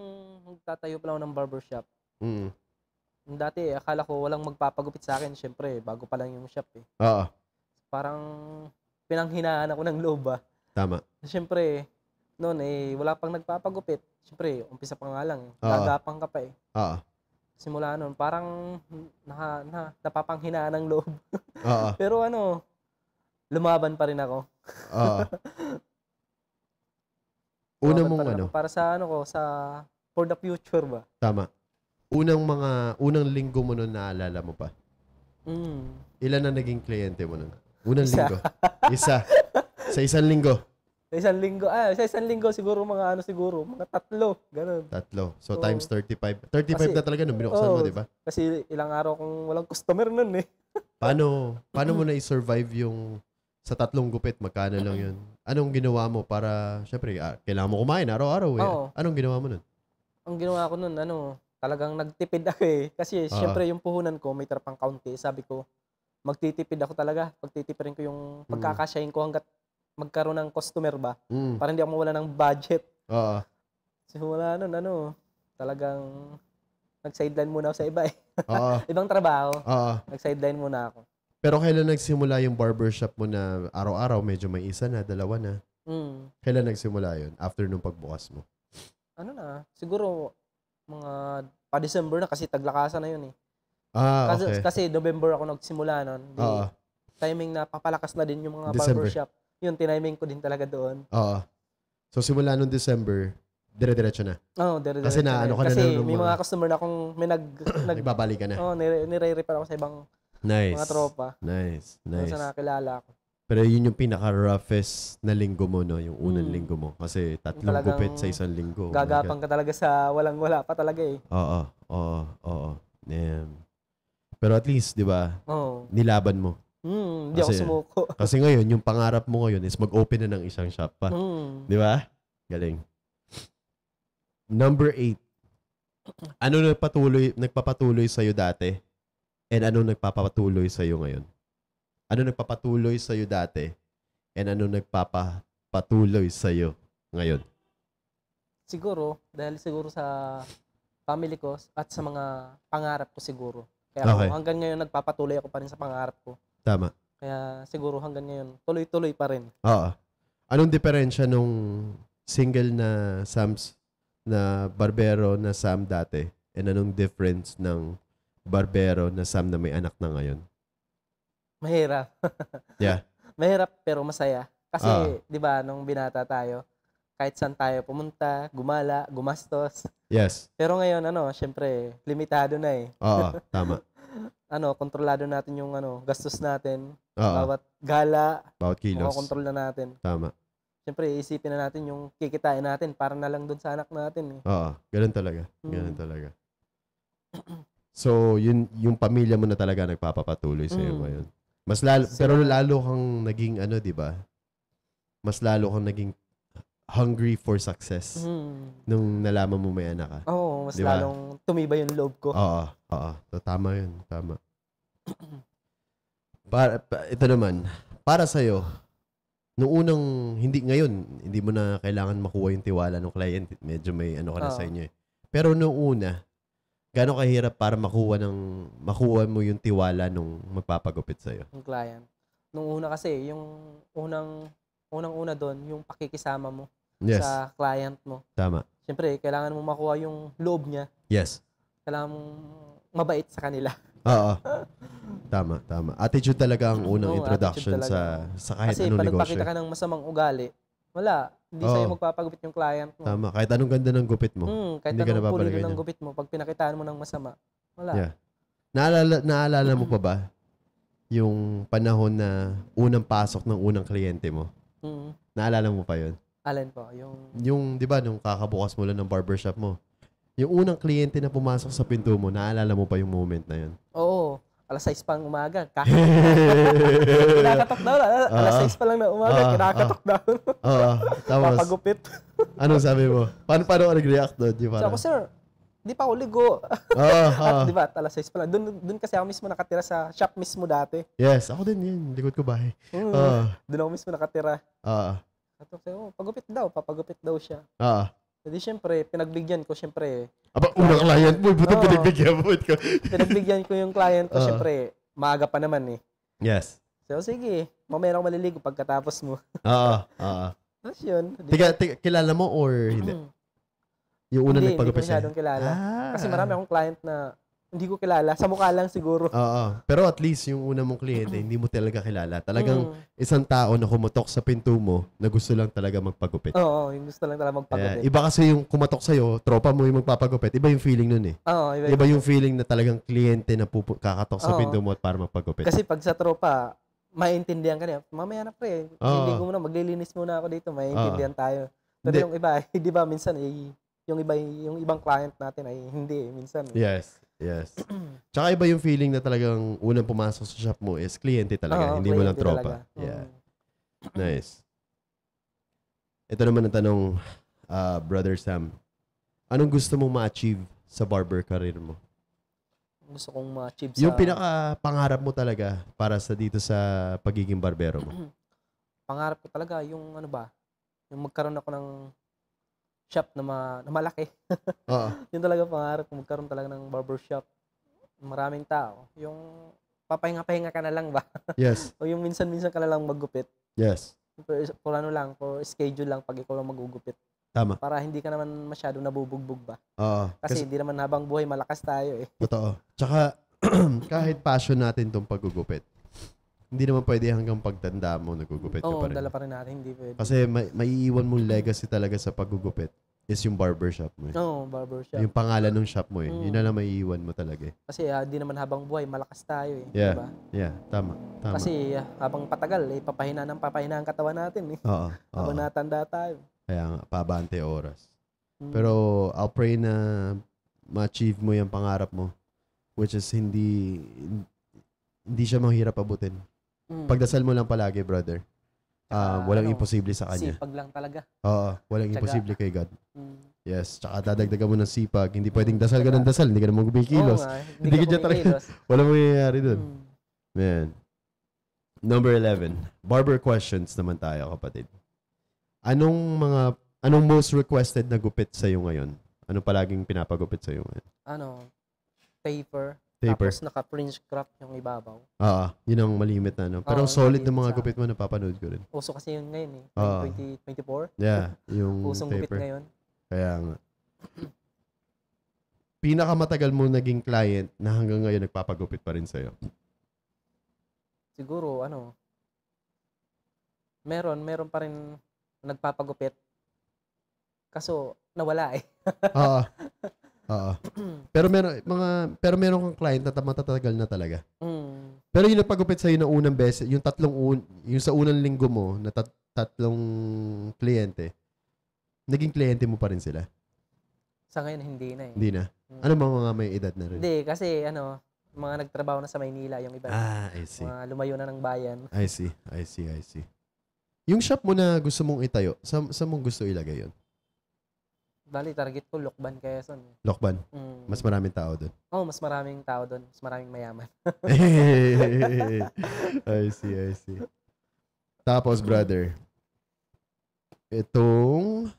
C: magtatayo pa lang ng barbershop, mm. nung dati eh, akala ko walang magpapagupit sa akin, syempre, bago pa lang yung shop eh. Oo. Parang pinanghinaan ako ng loob ah. Tama. Syempre noon eh, wala pang nagpapagupit. Syempre, umpisa pa nga lang eh. Nagapang ka pa eh. Oo simula noon, parang na, na, napapanghinaan ng loob. uh Pero ano, lumaban pa rin ako.
B: Oo. Una mong ano? para
C: sa ano ko, sa for the future ba?
B: Tama. Unang mga, unang linggo mo noon naalala mo pa? Mm. Ilan na naging kliyente mo noon? Unang Isa. linggo. Isa. sa isang linggo.
C: Sa isang linggo, ah, sa isang linggo siguro mga ano siguro, mga tatlo, ganun. Tatlo.
B: So, Oo. times 35. 35 na talaga nung binuksan mo, di ba?
C: Kasi ilang araw kong walang customer nun eh.
B: Paano, paano mo na-survive i yung sa tatlong gupit, magkano lang yun? Anong ginawa mo para, syempre, ah, kailangan mo kumain araw-araw eh. Oo. Anong ginawa mo nun?
C: Ang ginawa ko nun, ano, talagang nagtipid ako eh. Kasi Oo. Ah. syempre yung puhunan ko, may trapang kaunti. Sabi ko, magtitipid ako talaga. Pagtitipirin ko yung hmm. pagkakasyahin ko hanggat magkaroon ng customer ba? Mm. Para hindi ako mawala ng budget. Oo. So wala nun, ano, talagang nag-sideline muna ako sa iba eh. Oo. Ibang trabaho. Oo. Nag-sideline muna ako. Pero
B: kailan nagsimula yung barbershop mo na araw-araw medyo may isa na, dalawa na? Mm. Kailan nagsimula yon After nung pagbukas mo?
C: Ano na, siguro mga pa-December na kasi taglakasan na yun eh. Ah, kasi, okay. Kasi November ako nagsimula nun. Di, Oo. Timing na papalakas na din yung mga December. barbershop yun, tiniming ko din talaga doon. Oo.
B: So, simula nung December, dire-diretso na. Oo, oh, dire-diretso Kasi na, ano ka Kasi na Kasi may mga,
C: customer na akong may nag... nag Nagbabalik ka na. Oo, oh, nire-refer ako sa ibang nice. mga tropa.
B: Nice, nice. Kung so, nakakilala ako. Pero yun yung pinaka-roughest na linggo mo, no? Yung unang hmm. linggo mo. Kasi tatlong gupit sa isang linggo. Oh gagapang ka
C: talaga sa walang-wala pa talaga eh.
B: Oo, oo, oo. Pero at least, di ba? Oo. Oh. Nilaban mo. Mm, hindi ako sumuko. kasi ngayon, yung pangarap mo ngayon is mag-open na ng isang shop pa. Mm. Di ba? Galing. Number eight. Ano nagpatuloy, nagpapatuloy sa'yo dati? And ano nagpapatuloy sa'yo ngayon? Ano nagpapatuloy sa'yo dati? And ano nagpapatuloy sa'yo ngayon?
C: Siguro, dahil siguro sa family ko at sa mga pangarap ko siguro. Kaya okay. hanggang ngayon nagpapatuloy ako pa rin sa pangarap ko. Tama. Kaya siguro hanggang ngayon, tuloy-tuloy pa rin.
B: Oo. Anong diferensya nung single na Sam's na Barbero na Sam dati? And anong difference ng Barbero na Sam na may anak na ngayon?
C: Mahirap. yeah. Mahirap pero masaya. Kasi, uh, 'di ba, nung binata tayo, kahit saan tayo pumunta, gumala, gumastos. Yes. Pero ngayon ano, syempre limitado na eh. Oo, tama ano, kontrolado natin yung ano, gastos natin. Oo. Bawat gala, bawat kilos. Makokontrol na natin. Tama. Siyempre, isipin na natin yung kikitain natin para na lang dun sa anak natin. Eh.
B: Oo, ganun talaga. Ganun mm. talaga. So, yun, yung pamilya mo na talaga nagpapapatuloy sa iyo mm. ngayon. Mas lalo, pero lalo kang naging ano, 'di ba? Mas lalo kang naging hungry for success mm. nung nalaman mo may anak ka. Oo, oh, mas diba? lalong
C: tumibay yung loob ko. Oo,
B: oo. So, tama yun. Tama. para, pa, ito naman, para sa'yo, nung unang, hindi ngayon, hindi mo na kailangan makuha yung tiwala ng client. Medyo may ano ka na oh. sa inyo eh. Pero nung una, gaano kahirap para makuha ng makuha mo yung tiwala nung magpapagupit sa iyo?
C: Ng client. Nung una kasi, yung unang unang-una doon, yung pakikisama mo yes. sa client mo. Tama. Siyempre, kailangan mo makuha yung loob niya. Yes. Kailangan mong mabait sa kanila.
B: Oo. tama, tama. Attitude talaga ang unang Oo, introduction sa sa kahit Kasi anong negosyo. Kasi pag nakita ka
C: ng masamang ugali, wala. Hindi Oo. sa'yo magpapagupit yung client mo. Tama.
B: Kahit anong ganda ng gupit mo. Mm, kahit hindi anong ka ng
C: gupit mo. Pag pinakitaan mo ng masama, wala. Yeah.
B: Naalala, naalala mo pa ba yung panahon na unang pasok ng unang kliyente mo? Mm. Naalala mo pa yun?
C: Alin po? Yung...
B: Yung, di ba, nung kakabukas mo lang ng barbershop mo, yung unang kliyente na pumasok sa pinto mo, naalala mo pa yung moment na yun?
C: Oo. Alas 6 pang umaga. kinakatok daw. Ah. Alas, alas 6 pa lang na umaga. Uh, kinakatok daw. Oo. tapos? Papagupit.
B: anong sabi mo? Paano, paano ka nag-react doon? Sabi ko,
C: sir, di pa ako ligo. Uh, At di ba, alas 6 pa lang. Doon, doon kasi ako mismo nakatira sa shop mismo dati. Yes, ako
B: din yun. Likod ko bahay. Mm, uh,
C: doon ako mismo nakatira. Oo. Sabi ko, oh, pagupit daw, papagupit daw siya. Oo. Ah. Hindi eh, siyempre, pinagbigyan ko siyempre. Aba, unang client mo, buta no, pinagbigyan mo. pinagbigyan ko yung client ko, uh ah. siyempre, maaga pa naman eh. Yes. So, sige, mamaya ako maliligo pagkatapos mo.
B: Oo, ah, oo.
C: Tapos yun. Tiga,
B: tiga, kilala mo or hindi? Mm. yung una nagpagupit siya? Hindi, hindi ko masyadong
C: kilala. Ah. Kasi marami akong client na hindi ko kilala. Sa mukha lang siguro. Oo.
B: Pero at least yung una mong kliyente, hindi mo talaga kilala. Talagang mm. isang tao na kumatok sa pinto mo na gusto lang talaga magpagupit.
C: Oo, yung gusto lang talaga magpagupit. Yeah. Iba
B: kasi yung kumatok sa'yo, tropa mo yung magpapagupit. Iba yung feeling nun eh. Oo, iba, iba, yung feeling na talagang kliyente na pupu- kakatok sa Oo. pinto mo at para magpagupit. Kasi
C: pag sa tropa, maintindihan ka niya. Mamaya na pre, hindi ko muna, maglilinis muna ako dito, maintindihan tayo. Pero Hindi. yung iba, di ba minsan, eh, yung iba yung ibang client natin ay hindi eh, minsan.
B: Yes. Yes. Tsaka iba yung feeling na talagang unang pumasok sa shop mo is kliyente talaga, Oo, hindi mo lang tropa. talaga. Mm. Yeah. Nice. Ito naman ang tanong, ah, Brother Sam. Anong gusto mong ma-achieve sa barber career mo?
C: Gusto kong ma-achieve sa... Yung
B: pinaka-pangarap mo talaga para sa dito sa pagiging barbero mo.
C: Pangarap ko talaga yung ano ba, yung magkaroon ako ng shop na, ma, na malaki. Oo. yun talaga pangarap ko, magkaroon talaga ng barbershop. Maraming tao. Yung papahinga-pahinga ka na lang ba? yes. o yung minsan-minsan ka na lang maggupit. Yes. For, for ano lang, for schedule lang pag ikaw lang magugupit. Tama. Para hindi ka naman masyado nabubugbog ba? Oo. Kasi, kasi hindi naman habang buhay malakas tayo eh.
B: Totoo. Tsaka kahit passion natin tong paggugupit, hindi naman pwede hanggang pagtanda mo, nagugupit ka pa rin. Oo, dala pa rin natin, hindi pwede. Kasi may, maiiwan mong legacy talaga sa paggugupit is yung barbershop mo. Eh. Oo, barbershop. Yung pangalan ng shop mo eh. Mm. Yun na mm. lang maiiwan mo talaga eh.
C: Kasi hindi ah, di naman habang buhay, malakas tayo eh. Yeah. Diba?
B: Yeah, tama. tama. Kasi
C: ah, habang patagal, eh, papahina ng papahina ang katawan natin eh.
B: oo, oo. Habang
C: natanda tayo.
B: Kaya nga, pabante oras. Mm. Pero I'll pray na ma-achieve mo yung pangarap mo. Which is hindi, hindi siya mahirap abutin. Mm. Pagdasal mo lang palagi, brother. Um, walang ano, imposible sa kanya. Sipag lang talaga. Oo, walang Tsaga. imposible kay God. Mm. Yes, tsaka dadagdagan mo ng sipag. Hindi pwedeng dasal ka ng dasal, hindi ka naman kumikilos. Oo, nga, hindi, hindi ka, ka dyan talaga. Walang mangyayari dun. Mm. Man. Number 11. Barber questions naman tayo, kapatid. Anong mga, anong most requested na gupit sa'yo ngayon? Anong palaging pinapagupit sa'yo ngayon?
C: Ano, taper. Taper. Tapos naka-fringe crop yung ibabaw. Oo,
B: ah, yun ang malimit na. No? Pero Oo, solid ng mga gupit mo, napapanood ko rin. Uso kasi yun ngayon eh. Ah. Oo. 2024. Yeah, yung Usong gupit ngayon. Kaya nga. Pinakamatagal mo naging client na hanggang ngayon nagpapagupit pa rin sa'yo.
C: Siguro, ano, meron, meron pa rin nagpapagupit. Kaso, nawala eh.
B: Oo. Ah. Oo. pero meron mga pero meron kang client na matatagal na talaga. Mm. Pero yung nagpagupit sa iyo na unang beses, yung tatlong un, yung sa unang linggo mo na tat, tatlong kliyente, naging kliyente mo pa rin sila.
C: Sa ngayon hindi na eh. Hindi na. Hmm. Ano mga
B: mga may edad na rin? Hindi
C: kasi ano, mga nagtrabaho na sa Maynila yung iba. Ah, I see. Mga lumayo na ng bayan.
B: I see. I see. I see. Yung shop mo na gusto mong itayo, sa, sa mong gusto ilagay yon
C: Bali, target ko, Lokban, Quezon. Lokban? Mm.
B: Mas maraming tao doon?
C: Oo, oh, mas maraming tao doon. Mas maraming mayaman.
B: I see, I see. Tapos, brother, itong,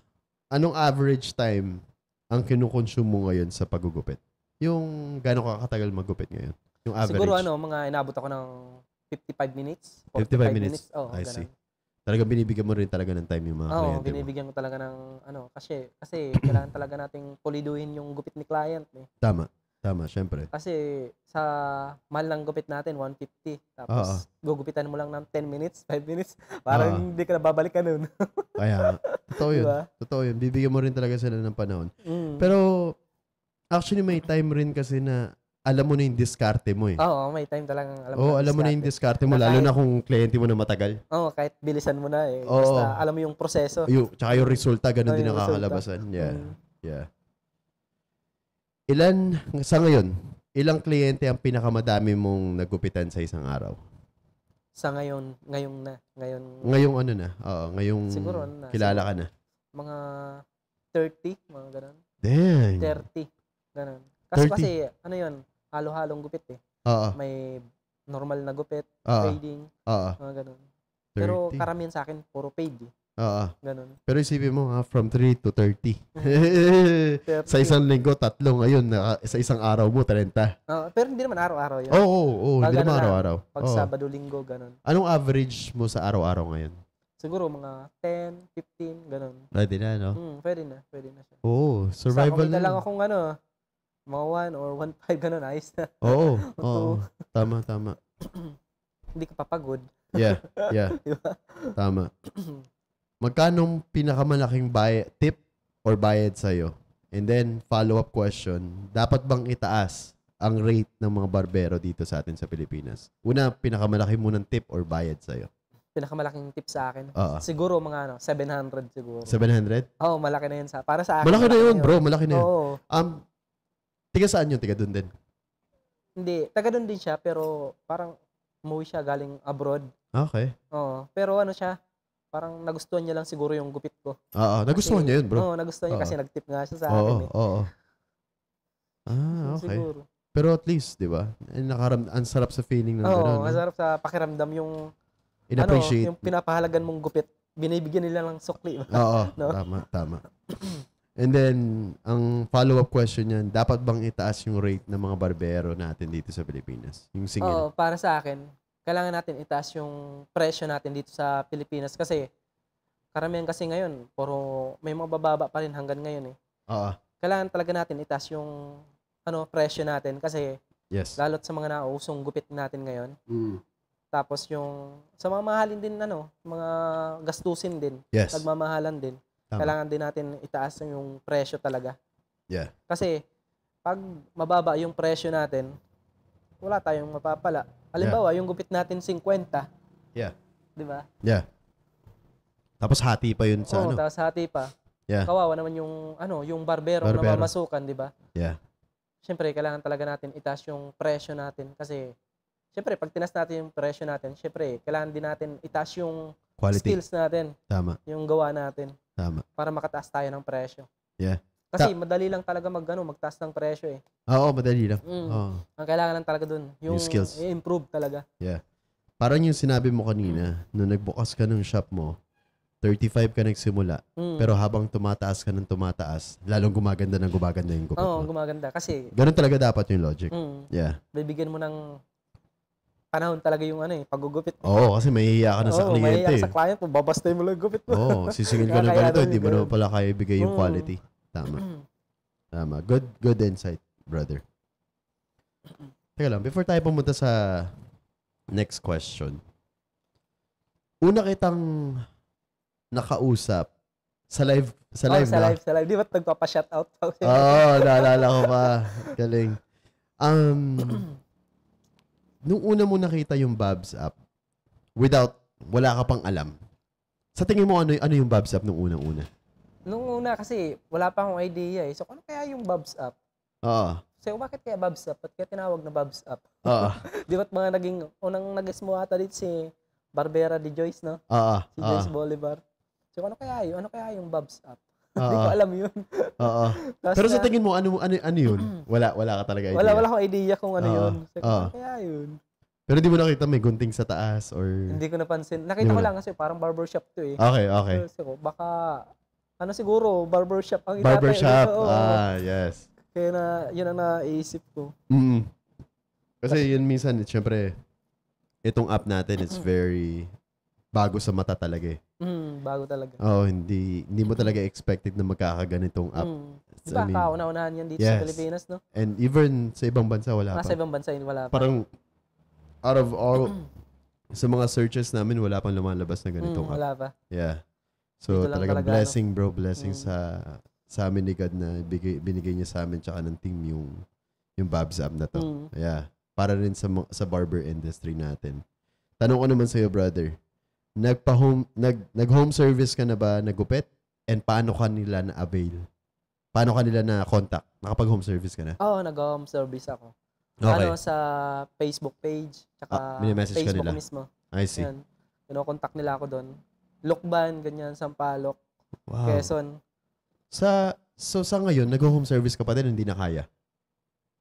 B: anong average time ang kinukonsume mo ngayon sa paggugupit? Yung gano'ng kakatagal maggupit ngayon? Yung average? Siguro
C: ano, mga inabot ako ng 55 minutes. 55 minutes? minutes. Oh, I ganun. see.
B: Talaga binibigyan mo rin talaga ng time yung mga Oo, kliyente mo.
C: binibigyan ko talaga ng ano, kasi kasi kailangan talaga nating puliduhin yung gupit ni client eh.
B: Tama. Tama, syempre.
C: Kasi sa mahal ng gupit natin, 150. Tapos gugupitan mo lang ng 10 minutes, 5 minutes. Parang Oo. hindi ka na babalik ka nun.
B: Kaya, totoo yun. Diba? Totoo yun. Bibigyan mo rin talaga sila ng panahon. Mm. Pero, actually may time rin kasi na alam mo na yung diskarte mo eh. Oo, oh, may time talagang alam mo Oo, oh, alam mo na yung diskarte mo, lalo kahit, na kung kliyente mo na matagal.
C: Oo, oh, kahit bilisan mo na eh. Oh, Basta alam mo yung proseso. Yung, tsaka yung resulta,
B: ganun oh, din nakakalabasan. Yeah. Mm. Yeah. Ilan, sa ngayon, ilang kliyente ang pinakamadami mong nagupitan sa isang araw?
C: Sa ngayon, ngayon na. Ngayon,
B: ngayong ano na? Oo, ngayong siguro, ano na, kilala siguro. ka na.
C: Mga 30, mga ganun. Dang. 30. Ganun. Kasi 30? kasi, ano yun, halo-halong gupit eh. Oo. May normal na gupit, Oo. trading, Oo. mga ganun. Pero karamihan sa akin, puro paid eh. Oo. Ganun.
B: Pero isipin mo ha, ah, from 3 to 30. Mm-hmm. sa isang linggo, tatlo ngayon. Na, ah, sa isang araw mo, 30.
C: Ah, pero hindi naman araw-araw yun. Oo, oo, oo. Pag Hindi naman ano araw-araw. Pag Oo. Sabado, Linggo, ganun.
B: Anong average mo sa araw-araw ngayon?
C: Siguro mga 10, 15, ganun. Pwede na, no? Hmm, pwede na, pwede na siya.
B: Oo, Sa survival kumita lang
C: na. akong ano, mga one or 1.5, ganun, ayos na. Oo, oo,
B: Tama, tama.
C: Hindi ka papagod. Yeah, yeah. diba? Tama.
B: Magkano pinakamalaking bay- tip or bayad sa'yo? And then, follow-up question, dapat bang itaas ang rate ng mga barbero dito sa atin sa Pilipinas? Una, pinakamalaki munang tip or bayad sa'yo?
C: Pinakamalaking tip sa akin? Oo. Siguro mga ano, 700 siguro. 700? Oo, malaki na yun. Sa, para sa akin. Malaki na yun, bro. Malaki na yun. Oo.
B: Um, Tiga saan yun? Tiga doon din?
C: Hindi. Taga doon din siya, pero parang umuwi siya galing abroad. Okay. Oo. Pero ano siya, parang nagustuhan niya lang siguro yung gupit ko. Oo, nagustuhan niya yun, bro. Oo, nagustuhan niya kasi nag-tip nga siya sa akin. Oo, eh.
D: oo. Ah,
C: okay. Siguro.
B: Pero at least, di ba? Eh, Nakaram, ang sarap sa feeling ng Oo, gano'n. no? masarap
C: sa pakiramdam yung ano, In-appreciate. yung pinapahalagan mong gupit. Binibigyan nila lang sukli. Oo, No?
B: tama, tama. And then, ang follow-up question niyan, dapat bang itaas yung rate ng mga barbero natin dito sa Pilipinas? Yung singil. Oo,
C: para sa akin, kailangan natin itaas yung presyo natin dito sa Pilipinas kasi karamihan kasi ngayon, puro may mga bababa pa rin hanggang ngayon eh. Oo. Kailangan talaga natin itaas yung ano, presyo natin kasi yes. lalo't sa mga nauusong gupit natin ngayon. Mm. Tapos yung sa mga mahalin din ano, mga gastusin din, yes. nagmamahalan din Tama. kailangan din natin itaas yung presyo talaga. Yeah. Kasi pag mababa yung presyo natin, wala tayong mapapala. Halimbawa, yeah. yung gupit natin 50. Yeah. 'Di ba?
B: Yeah. Tapos hati pa yun sa Oo, ano.
C: tapos hati pa. Yeah. Kawawa naman yung ano, yung barbero, barbero. na mamasukan, 'di ba? Yeah. Siyempre, kailangan talaga natin itaas yung presyo natin kasi siyempre, pag tinas natin yung presyo natin, siyempre, kailangan din natin itaas yung Quality. skills natin. Tama. Yung gawa natin. Tama. Para makataas tayo ng presyo. Yeah. Kasi Ta- madali lang talaga magano magtaas ng presyo eh.
B: Oo, madali lang. Mm. Oo.
C: Ang kailangan lang talaga dun, yung New skills. improve talaga.
B: Yeah. Parang yung sinabi mo kanina, mm. nung nagbukas ka ng shop mo, 35 ka nagsimula, mm. pero habang tumataas ka ng tumataas, lalong gumaganda ng gumaganda yung gupit
C: Oo, gumaganda. Kasi...
B: Ganun talaga dapat yung logic. Mm. Yeah.
C: Bibigyan mo ng panahon talaga yung ano eh, pagugupit. Oo, oh, kasi mahihiya ka na sa Oo, kliyente. Oo, eh. sa client mo, babastay mo lang gupit mo. Oo, oh, sisingil ka ng ganito, hindi mo naman pala kaya ibigay yung mm. quality. Tama.
B: Tama. Good, good insight, brother. Teka lang, before tayo pumunta sa next question, una kitang nakausap sa live sa oh, live oh, sa na. live
C: sa live di ba nagpapa shout out oh, naalala ko pa
B: galing um nung una mo nakita yung Babs app, without, wala ka pang alam, sa tingin mo, ano, ano yung Babs app nung unang-una?
C: Nung una kasi, wala pa akong idea eh. So, ano kaya yung Babs app? Oo. So, bakit kaya Babs app? Ba't kaya tinawag na Babs app? Oo. Di ba't mga naging, unang nag-guess mo ata dito si Barbera de Joyce, no? Oo. Si Joyce Bolivar. So, ano kaya yun? Ano kaya yung Babs app? Hindi ko alam yun. Oo. Pero sa tingin
B: mo, ano, ano, ano yun? Wala, wala ka talaga idea. Wala, wala akong idea kung ano yun. So, kaya yun. Pero di mo nakita may gunting sa taas or... Hindi ko napansin. Nakita ko lang
C: kasi parang barbershop to eh. Okay, okay. So, baka, ano siguro, barbershop ang itatay. Barbershop, ito, ah, yes. Kaya na, yun ang naisip ko.
B: Mm. Kasi yun minsan, syempre, itong app natin, it's very bago sa mata talaga eh.
C: Mm, bago talaga.
B: oh, hindi hindi mo talaga expected na magkakaganitong up. Mm. It's, diba, I mean, kauna-unahan yan dito yes. sa Pilipinas, no? And even sa ibang bansa, wala Mas pa. Sa ibang bansa, wala pa. Parang, out of all, sa mga searches namin, wala pang lumalabas na ganitong mm, wala up. Wala pa. Yeah. So, talaga, talaga ano? blessing, no? bro. Blessing mm. sa sa amin ni God na bigay, binigay niya sa amin tsaka ng team yung yung Babs app na to. Mm. Yeah. Para rin sa sa barber industry natin. Tanong ko naman sa iyo, brother Nagpa-home, nag, nag-home service ka na ba, nagupit? And paano ka nila na-avail? Paano ka nila na-contact? Nakapag-home service ka na?
C: oh, nag-home service ako. Okay. Ano, sa Facebook page, saka ah, Facebook ka nila. mismo. I see. Yan. Kino-contact nila ako doon. Lokban, ganyan, Sampalok, wow. Quezon.
B: Sa, so sa ngayon, nag-home service ka pa din, hindi na kaya?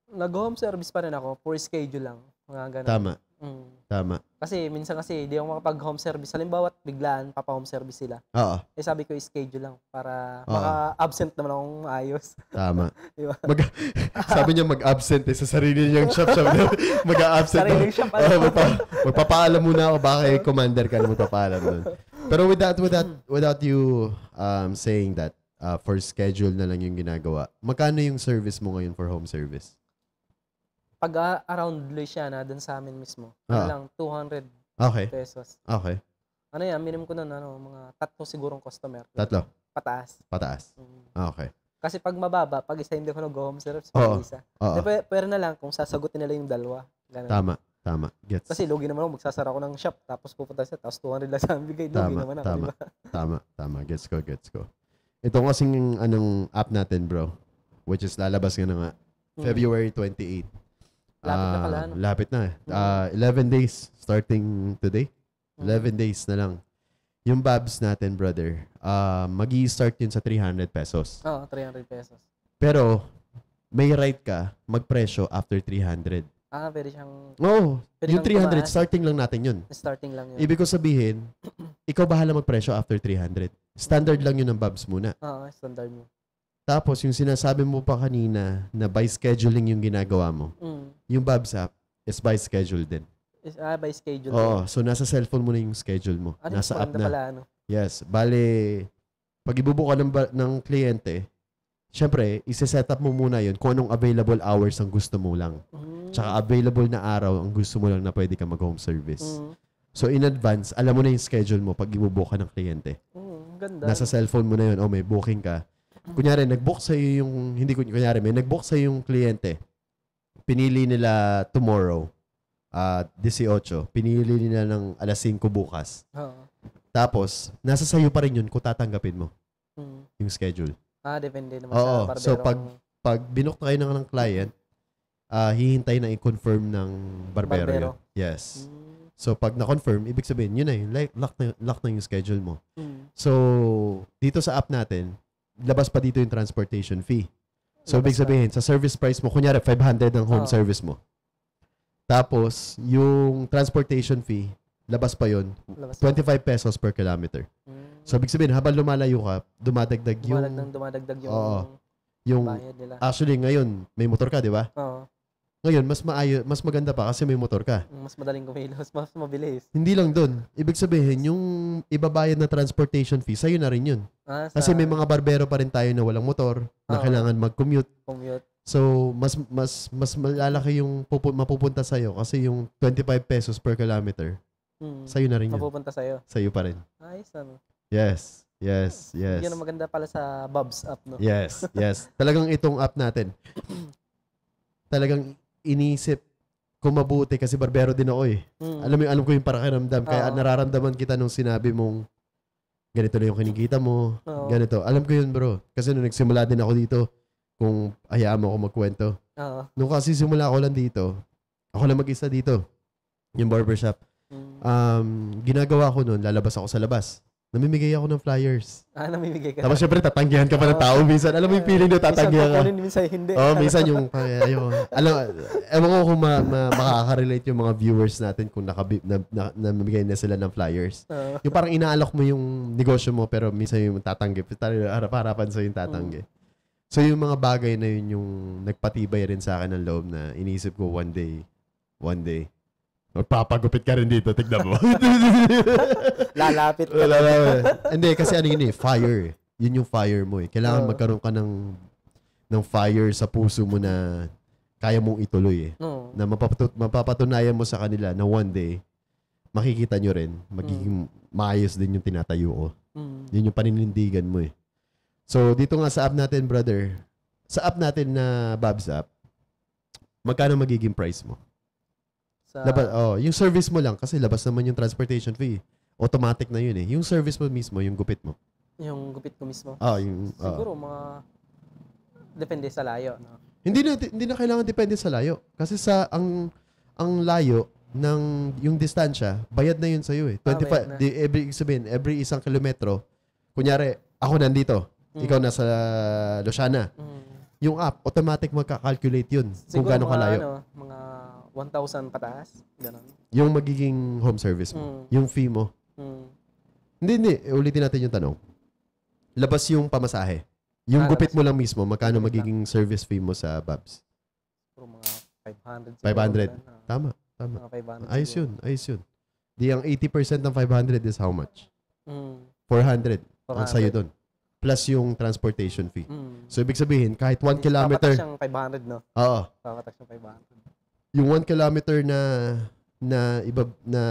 C: Nag-home service pa rin ako, for schedule lang. Mga ganun. Tama. Mm. Tama. Kasi minsan kasi hindi ako makapag home service. Halimbawa, biglaan papa home service sila. Oo. Eh sabi ko schedule lang para Oo. maka-absent naman akong ayos. Tama. di ba? Mag- sabi niya mag-absent eh, sa sarili niyang shop shop. Mag-absent. Sariling siya pala. Oh, magpa- magpapaalam muna ako baka
B: kay commander ka na magpapaalam nun. Pero without without without you um saying that uh, for schedule na lang yung ginagawa. Magkano yung service mo ngayon for home service?
C: pag uh, around Luisiana, dun sa amin mismo, uh lang 200 okay. pesos. Okay. Ano yan, minimum ko nun, ano, mga tatlo sigurong customer. Tatlo? Pataas. Pataas. Mm. Ah, okay. Kasi pag mababa, pag isa hindi ko na go home syrups, pag Oo. isa. Oo. Pero, pero na lang kung sasagutin nila yung dalawa. Ganun. Tama.
B: Tama. Gets.
C: Kasi lugi naman ako, magsasara ko ng shop, tapos pupunta siya, tapos 200 lang sa amin bigay. Lugi tama, naman ako, tama, diba?
B: tama, tama. Gets ko, gets ko. Ito kasing anong app natin, bro, which is lalabas nga na nga, hmm. February 28.
D: Lapit na ah, pala, no? Lapit
B: na. Uh, mm. ah, 11 days starting today. 11 mm. days na lang. Yung Babs natin, brother, uh, ah, mag start yun sa 300 pesos.
C: Oo, oh, 300 pesos.
B: Pero, may right ka magpresyo after 300. Ah, pwede siyang... Oo. Oh, yung 300, kumahan. starting lang natin yun. Starting lang yun. Ibig ko sabihin, ikaw bahala magpresyo after 300. Standard lang yun ng Babs muna.
C: Oo, oh, standard mo.
B: Tapos, yung sinasabi mo pa kanina na by scheduling yung ginagawa mo, mm. yung Babs is by schedule din.
C: Is, ah, by schedule Oo. Din.
B: So, nasa cellphone mo na yung schedule mo. Ah, nasa app na. Pala, ano? Yes. Bale, pag ibubuka ng, ng kliyente, syempre, isi-set up mo muna yun kung anong available hours ang gusto mo lang. Mm. Tsaka available na araw ang gusto mo lang na pwede ka mag-home service. Mm. So, in advance, alam mo na yung schedule mo pag ibubuka ng kliyente. Mm, ganda. Nasa cellphone mo na yun, oh, may booking ka kunyari, nag-book sa yung, hindi ko kunyari, may nag-book sa yung kliyente. Pinili nila tomorrow, uh, ah, 18. Pinili nila ng alas 5 bukas. Oo. Tapos, nasa sa'yo pa rin yun kung tatanggapin mo mm. yung schedule. Ah, depende naman Oo. sa barbero. So, pag, pag binook na kayo ng, ng client, uh, hihintay na i-confirm ng barbero. barbero. Yun. Yes. Mm. So, pag na-confirm, ibig sabihin, yun na yun. Like, lock, na, lock na yung schedule mo. Mm. So, dito sa app natin, labas pa dito yung transportation fee. So, labas ibig sabihin, sa service price mo, kunyari, 500 ang home oh. service mo. Tapos, yung transportation fee, labas pa yon 25 pesos per kilometer. Mm. So, ibig sabihin, habang lumalayo ka, dumadagdag yung... Dumadagdag, dumadagdag yung... Oo. Yung, bayad nila. actually, ngayon, may motor ka, di ba? Oo. Ngayon, mas maayo, mas maganda pa kasi may motor ka.
C: Mas madaling kumilos, mas mabilis.
B: Hindi lang doon. Ibig sabihin, yung ibabayad na transportation fee, sa'yo na rin yun. Ah, sa... Kasi may mga barbero pa rin tayo na walang motor, na ah, kailangan mag-commute. Commute. So, mas mas mas malalaki yung pupu- mapupunta sa iyo kasi yung 25 pesos per kilometer. Hmm. Sa iyo na rin yun. Mapupunta sa iyo. Sa iyo pa rin. Ayos ano. Yes. Yes, yes. Yun ang
C: maganda pala sa Bob's app, no? Yes,
B: yes. Talagang itong app natin. talagang inisip ko mabuti kasi barbero din ako eh. Mm. Alam mo yung alam ko yung pakiramdam. Kaya Oo. nararamdaman kita nung sinabi mong ganito lang yung kinikita mo. Oo. Ganito. Alam ko yun bro. Kasi nung nagsimula din ako dito, kung hayaan mo ako magkwento. Oo. Nung kasi simula ako lang dito, ako lang mag-isa dito, yung barbershop. Mm. Um, ginagawa ko noon, lalabas ako sa labas. Namimigay ako ng flyers. Ah, namimigay ka. Tapos syempre tatanggihan ka pa ng tao ah. minsan. Alam mo yung feeling na tatanggihan ka. Minsan minsan hindi. oh, minsan yung ayoko. Alam, ewan ko kung ma, ma, makaka-relate yung mga viewers natin kung nakabi, na, na, namimigay na sila ng flyers. Uh. Yung parang inaalok mo yung negosyo mo pero minsan yung tatanggi. Harap-harapan sa yung tatanggi. Mm. So yung mga bagay na yun yung nagpatibay rin sa akin ng loob na iniisip ko one day, one day, Magpapagupit ka rin dito, tignan mo.
C: Lalapit ka. Lalapit.
B: Hindi, kasi ano yun eh, fire. Eh. Yun yung fire mo eh. Kailangan oh. magkaroon ka ng, ng fire sa puso mo na kaya mong ituloy eh. Oh. Na mapapatut- mapapatunayan mo sa kanila na one day, makikita nyo rin, magiging mm. maayos din yung tinatayo ko. Mm. Yun yung paninindigan mo eh. So, dito nga sa app natin, brother, sa app natin na Babs app, magkano magiging price mo? Sa... Labas, oh, yung service mo lang, kasi labas naman yung transportation fee. Automatic na yun eh. Yung service mo mismo, yung gupit mo.
C: Yung gupit ko mismo? Ah, yung... Ah. Siguro mga... Depende sa layo. No?
B: Hindi na, hindi na kailangan depende sa layo. Kasi sa ang ang layo ng yung distansya, bayad na yun sa iyo eh. 25 ah, di, every sabihin, every isang kilometro, kunyari ako nandito, mm. ikaw nasa Losana. Mm. Yung app automatic magka-calculate yun Siguro kung gaano kalayo. Ano,
C: mga 1,000 pataas. Ganun.
B: Yung magiging home service mo. Mm. Yung fee mo. Mm. Hindi, hindi. Ulitin natin yung tanong. Labas yung pamasahe. Yung ah, gupit mo lang mismo, magkano magiging service fee mo sa Babs?
C: Siguro mga 500. 500. Siguro, ah. tama, tama. Mga 500. Ayos yun,
B: ayos yun. Di ang 80% ng 500 is how much? Mm. 400. 400. Ang sa'yo doon. Plus yung transportation fee. Mm. So, ibig sabihin, kahit 1 kilometer... Papatak siyang 500, no? Oo.
D: Papatak siyang 500
B: yung one kilometer na na iba na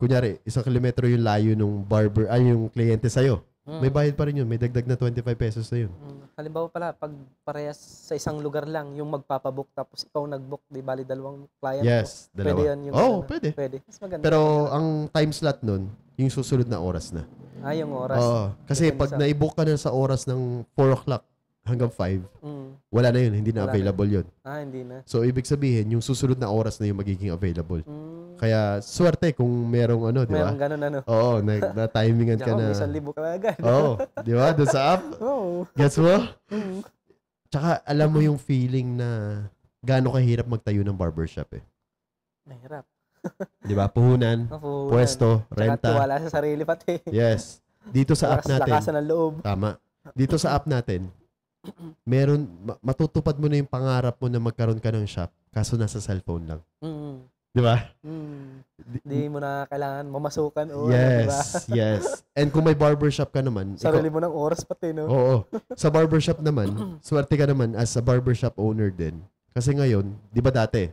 B: kunyari isang kilometro yung layo ng barber ay yung kliyente sa iyo. Mm. May bayad pa rin yun, may dagdag na 25 pesos na yun. Mm.
C: Halimbawa pala pag parehas sa isang lugar lang yung magpapabook tapos ikaw nagbook, di bali dalawang client yes, mo. Dalawa. Pwede yun yung Oh, ano, pwede. pwede. Mas maganda. Pero
B: ang time slot nun, yung susunod na oras na. Ah, yung oras. Oo. Kasi Depende pag sa... naibook ka na sa oras ng 4 o'clock, hanggang 5, mm. wala na yun. Hindi na wala available na. yun. Ah, hindi na. So, ibig sabihin, yung susunod na oras na yung magiging available. Mm. Kaya, swerte kung merong ano, di ba? Merong ganun ano. Oo, na, na timingan ka na. Isang libo ka agad. Oo, di ba? Doon sa app. Oo. Oh. Gets mo? Mm. Tsaka, alam mo yung feeling na gaano kahirap magtayo ng barbershop eh. Mahirap. di ba? Puhunan, ah, puhunan, pwesto, Tsaka renta. Tsaka tiwala sa sarili pati. yes. Dito sa app natin. Lakasan ng loob. Tama. Dito sa app natin, meron, matutupad mo na yung pangarap mo na magkaroon ka ng shop, kaso nasa cellphone lang. Mm. Di ba? Mm.
C: Di, mo na kailangan mamasukan o yes, diba? yes.
B: And kung may barbershop ka naman. Sarili ikaw, mo
C: ng oras pati, no? Oo.
B: Sa barbershop naman, swerte ka naman as a barbershop owner din. Kasi ngayon, di ba dati,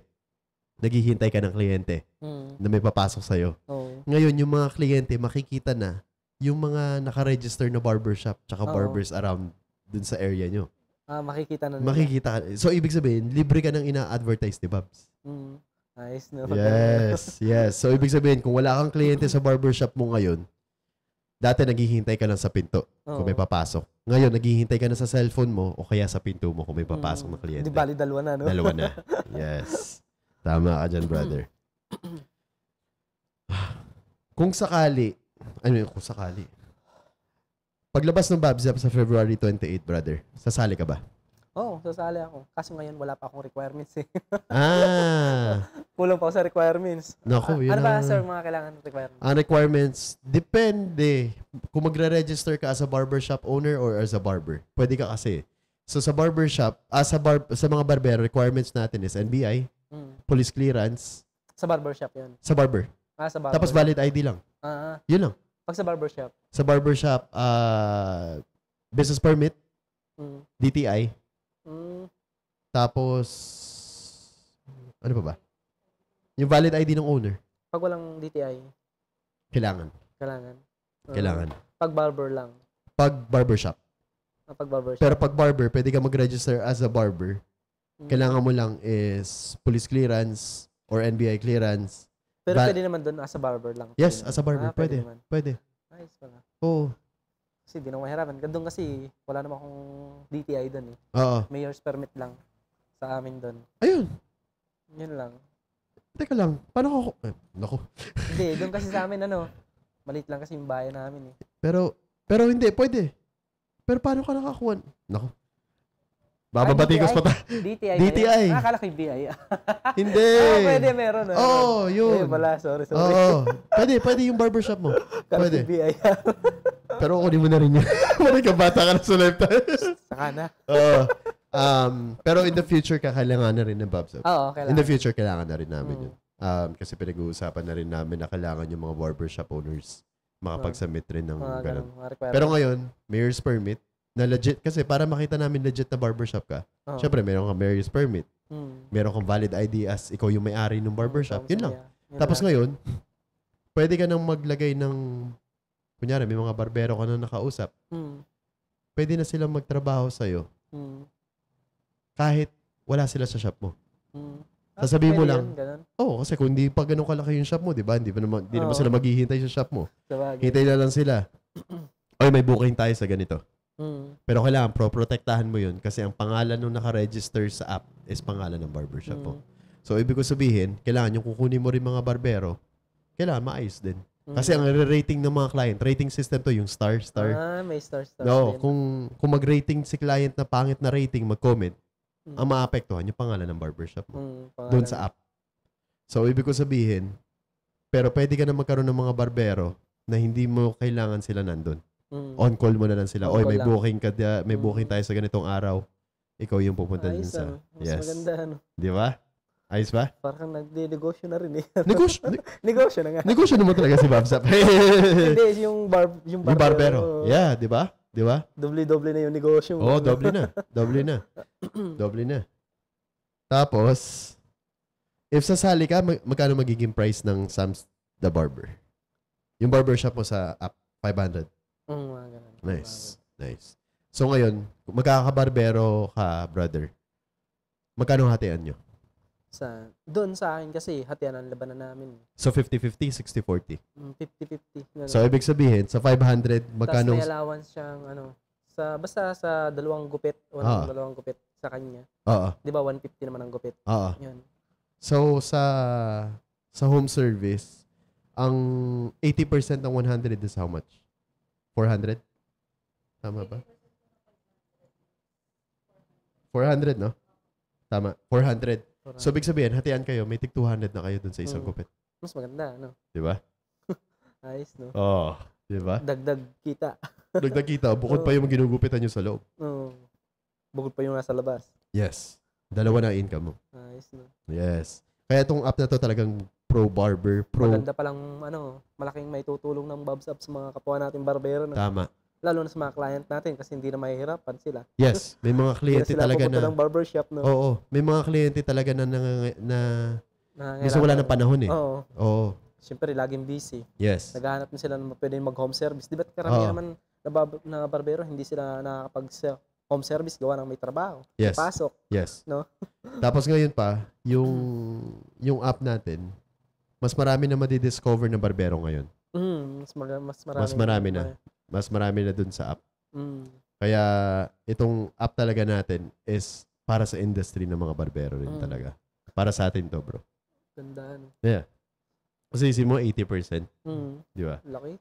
B: naghihintay ka ng kliyente mm. na may papasok sa'yo. Oo. Ngayon, yung mga kliyente, makikita na yung mga naka-register na barbershop tsaka barbers around dun sa area nyo.
C: Ah, makikita na nila. Makikita.
B: So, ibig sabihin, libre ka ng ina-advertise ni Babs.
C: Mm. Nice. No? Yes,
B: yes. So, ibig sabihin, kung wala kang kliyente sa barbershop mo ngayon, dati naghihintay ka lang sa pinto Oo. kung may papasok. Ngayon, naghihintay ka na sa cellphone mo o kaya sa pinto mo kung may papasok mm. na kliyente. Di bali,
C: dalawa na, no? Dalawa na.
B: Yes. Tama ka dyan, brother. Kung sakali, ano yun, kung sakali, Paglabas ng Babs sa February 28, brother, sasali ka ba?
C: Oo, oh, sasali ako. Kaso ngayon wala pa akong requirements eh.
B: ah.
C: Kulang pa ako sa requirements. Naku, yun Ano ba sir mga kailangan ng requirements? Ang
B: ah, requirements, depende. Kung magre-register ka as a barbershop owner or as a barber. Pwede ka kasi. So sa barbershop, ah, sa, bar, sa mga barber, requirements natin is NBI, mm. police clearance. Sa barbershop yun? Sa barber. Ah, sa barber. Tapos valid ID lang. Ah. Uh-huh. Yun lang. Pag sa barbershop? Sa barbershop, uh, business permit, mm. DTI. Mm. Tapos, ano pa ba? Yung valid ID ng owner.
C: Pag walang DTI? Kailangan. Kailangan. Uh, Kailangan. Pag barber lang.
B: Pag barbershop. Ah, pag barbershop. Pero pag barber, pwede ka mag-register as a barber. Mm. Kailangan mo lang is police clearance or NBI clearance pero But, pwede naman doon as a barber lang. Yes, as a barber. Ah, pwede. Pwede. pwede. Nice pala. Oo.
C: Kasi di na mahirapan. Doon kasi wala naman akong DTI doon eh. Oo. Mayor's permit lang sa amin doon. Ayun. Yun lang.
B: Teka lang, paano ako... Eh, naku.
C: hindi, doon kasi sa amin ano, malit lang kasi yung bayan namin eh.
B: Pero, pero hindi, pwede. Pero paano ka nakakuha? Naku. Bababatikos pa ta. DTI. DTI. Ah, akala ko BI. Hindi. Ah, pwede, meron. Oo, oh, yun. Hindi pala, sorry, sorry. Oo. Oh, pwede, pwede yung barbershop mo. Pwede. BI. Pero kunin mo na rin yun. Maray ka, bata ka na sa
C: lifetime. Saka na. Oo.
B: Um, pero in the future, kakailangan na rin ng Bob's Oo, oh, okay In the future, kailangan na rin namin hmm. yun. Um, kasi pinag-uusapan na rin namin na kailangan yung mga barbershop owners makapag-submit rin ng oh, ganun. Pero ngayon, mayor's permit, na legit kasi para makita namin legit na barbershop ka. Oh. Syempre meron kang marriage permit. Mm. Meron kang valid ID as ikaw yung may-ari ng barbershop. Mm, Yun lang. Yeah. Tapos ngayon, pwede ka nang maglagay ng kunyari may mga barbero ka na nakausap. Mm. Pwede na silang magtrabaho sa iyo. Mm. Kahit wala sila sa shop mo.
D: Mm. Sasabihin mo lang.
B: oh, kasi kung hindi pa ganun kalaki yung shop mo, di ba? Hindi pa naman, hindi oh. naman sila maghihintay sa shop mo. Hintay na lang sila. Oy, may booking tayo sa ganito. Mm. Pero kailangan pro protectahan mo yun kasi ang pangalan nung nakaregister sa app is pangalan ng barbershop mm. po. So, ibig ko sabihin, kailangan yung kukunin mo rin mga barbero, kailangan maayos din. Mm. Kasi ang rating ng mga client, rating system to, yung star, star. Ah, may star, star. No, din. kung, kung mag-rating si client na pangit na rating, mag-comment, mm. ang maapektuhan yung pangalan ng barbershop mo. Mm, doon sa app. So, ibig ko sabihin, pero pwede ka na magkaroon ng mga barbero na hindi mo kailangan sila nandun. Mm. On call mo na lang sila. Oy, may booking ka, da, may booking mm. tayo sa ganitong araw. Ikaw yung pupunta Ayos, din sa. Ano? Mas yes. maganda ano. 'Di ba? Ayos ba?
C: Parang nagde-negosyo na rin eh. Negosyo? Ne- negosyo na nga. Negosyo naman
B: talaga si Babsap. Ah. Hindi, yung,
C: bar, yung barbero. Yung oh. barbero. Yeah, di ba? Di ba? Doble-doble na yung negosyo. Oo, oh, doble na.
B: Doble na. doble na. Tapos, if sasali ka, mag- magkano magiging price ng Sam's the Barber? Yung barbershop mo sa app, 500.
C: Oo nga, ganun.
B: Nice. Nice. So ngayon, magkakabarbero ka, brother. Magkano hatian nyo?
C: Sa, doon sa akin kasi, hatian ang labanan namin.
B: So 50-50, 60-40?
C: Mm, 50-50. ganun. So ibig sabihin, sa 500, Tapos magkano? may allowance siyang, ano, sa, basta sa dalawang gupit, o Ah. dalawang gupit sa kanya. Oo. Ah, ah. Di ba, 150 naman ang gupit. Oo. Ah, Yun.
B: So sa sa home service, ang 80% ng 100 is how much? 400? Tama ba? 400, no? Tama. 400. 400. So, big sabihin, hatian kayo, may tig 200 na kayo dun sa isang mm. gupit.
C: Mas maganda, no? Di ba? Ayos, no? Oo. Oh, di ba? Dagdag kita. Dagdag kita. Bukod oh. pa yung
B: ginugupitan nyo sa loob.
C: Oo. Oh. Bukod pa yung nasa labas.
B: Yes. Dalawa na income mo. Ayos, no? Yes. Kaya itong app na to talagang pro barber, pro Maganda
C: palang ano, malaking may tutulong ng Bob's Up sa mga kapwa natin barbero. No? tama. Lalo na sa mga client natin kasi hindi na mahihirapan sila. Yes, may mga kliyente talaga na... na ng barbershop no. Oo,
B: may mga kliyente talaga na na, na gusto wala ng panahon eh. Oo. Oo.
C: Siyempre, laging busy. Yes. Naghahanap na sila na pwedeng mag-home service. Di ba karamihan Oo. naman na, bab- na barbero, hindi sila nakakapag-home service gawa ng may trabaho. Yes. Pasok, Yes. no? Tapos
B: ngayon pa, yung mm. yung app natin, mas marami na madidiscover ng barbero ngayon.
C: Mm, mas, mar- mas marami. Mas marami na. na.
B: Mas marami na dun sa app. Mm. Kaya itong app talaga natin is para sa industry ng mga barbero rin mm. talaga. Para sa atin to, bro. Ganda. No? Yeah. Kasi isip mo, 80%.
C: Mm. Di ba? Laki.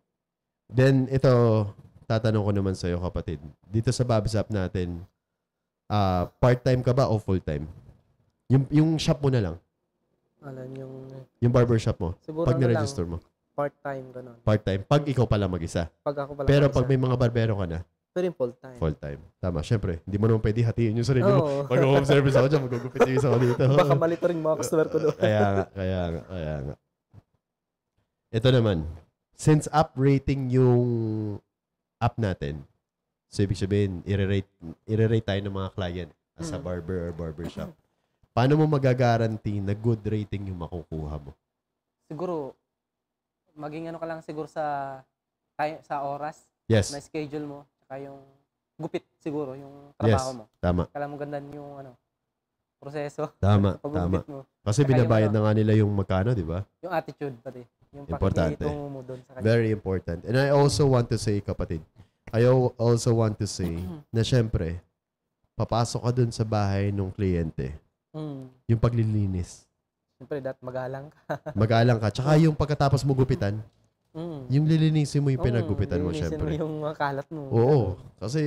B: Then, ito, tatanong ko naman sa'yo, kapatid. Dito sa Bob's App natin, uh, part-time ka ba o full-time? Yung, yung shop mo na lang. Alan, yung... Yung barbershop mo? Siguro pag ano nire-register mo?
C: Part-time, ganun.
B: Part-time. Pag ikaw pala mag-isa? Pag ako pala Pero mag-isa. pag may mga barbero ka na? Pero yung full-time. Full-time. Tama, syempre. Hindi mo naman pwede hatiin yung sarili mo. Pag home service ako dyan, magugupit yung isa dito. Baka
C: malito rin mga customer ko doon. kaya
B: nga, kaya nga, kaya nga. Ito naman. Since uprating yung app natin, so ibig sabihin, i-rate, i-rate tayo ng mga client as a mm. barber or barbershop. Paano mo magagaranti na good rating yung makukuha mo?
C: Siguro, maging ano ka lang siguro sa sa oras, yes. na schedule mo, saka yung gupit siguro yung trabaho yes, mo. Tama. Kala mo ganda yung ano, proseso. Tama, tama. Mo. Kasi saka binabayad yung, ano, na
B: nga nila yung magkano, di ba?
C: Yung attitude pati. Yung important. mo doon sa kanya.
B: Very important. And I also want to say, kapatid, I also want to say na syempre, papasok ka dun sa bahay ng kliyente Mm. Yung paglilinis.
C: Siyempre, dat magalang ka. magalang
B: ka. Tsaka yung pagkatapos mo gupitan, mm. yung lilinisin mo yung pinagupitan mm, mo, siyempre. Lilinisin mo yung mga kalat mo. Oo. Kasi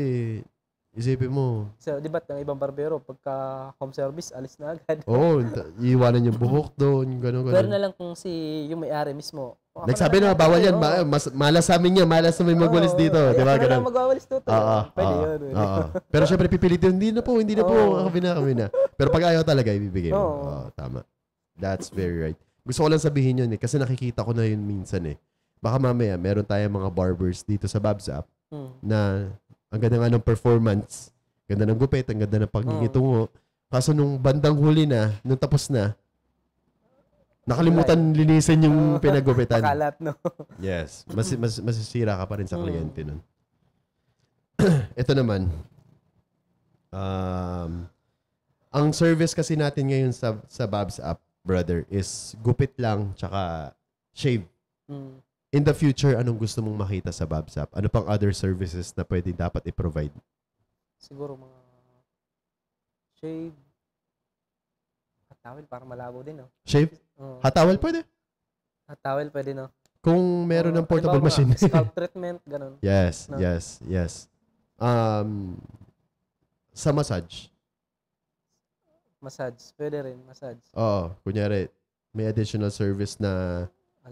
B: Isipin mo.
C: So, di ba't ng ibang barbero, pagka home service, alis na agad. Oo, oh,
B: iiwanan yung buhok doon, gano'n, gano'n. Pero
C: na lang kung si yung may-ari mismo. Oh, Nagsabi na, na bawal yan.
B: Ma- mas, malas sa amin yan, malas sa amin magwalis oh, dito. Di ba, gano'n?
C: magwalis dito.
B: Oo, oh, Pwede eh. Pero syempre, pipilit yun, hindi na po, hindi na po, kami na, kami na. Pero pag ayaw talaga, ibibigay mo. Oo, oh, tama. That's very right. Gusto ko lang sabihin yun eh, kasi nakikita ko na yun minsan eh. Baka mamaya, meron tayong mga barbers dito sa Babs app hmm. na ang ganda nga ng performance. Ganda ng gupit, ang ganda ng pagingitungo. Oh. Kaso nung bandang huli na, nung tapos na,
D: nakalimutan eh.
B: linisin yung oh. pinagupitan. Pakalat, no? yes. Mas, mas, masisira ka pa rin sa mm. kliyente nun. Ito naman. Um, ang service kasi natin ngayon sa, sa Babs app, brother, is gupit lang tsaka shave. Mm in the future, anong gusto mong makita sa Babsap? Ano pang other services na pwede dapat i-provide?
C: Siguro mga shave. hatawel, para malabo din, no? Shave? Uh, hatawel pwede? Hatawel pwede, no? Kung meron uh, ng portable machine. scalp treatment, ganun. Yes, no? yes,
B: yes. Um, sa massage?
C: Massage, pwede rin, massage.
B: Oo, kunyari, may additional service na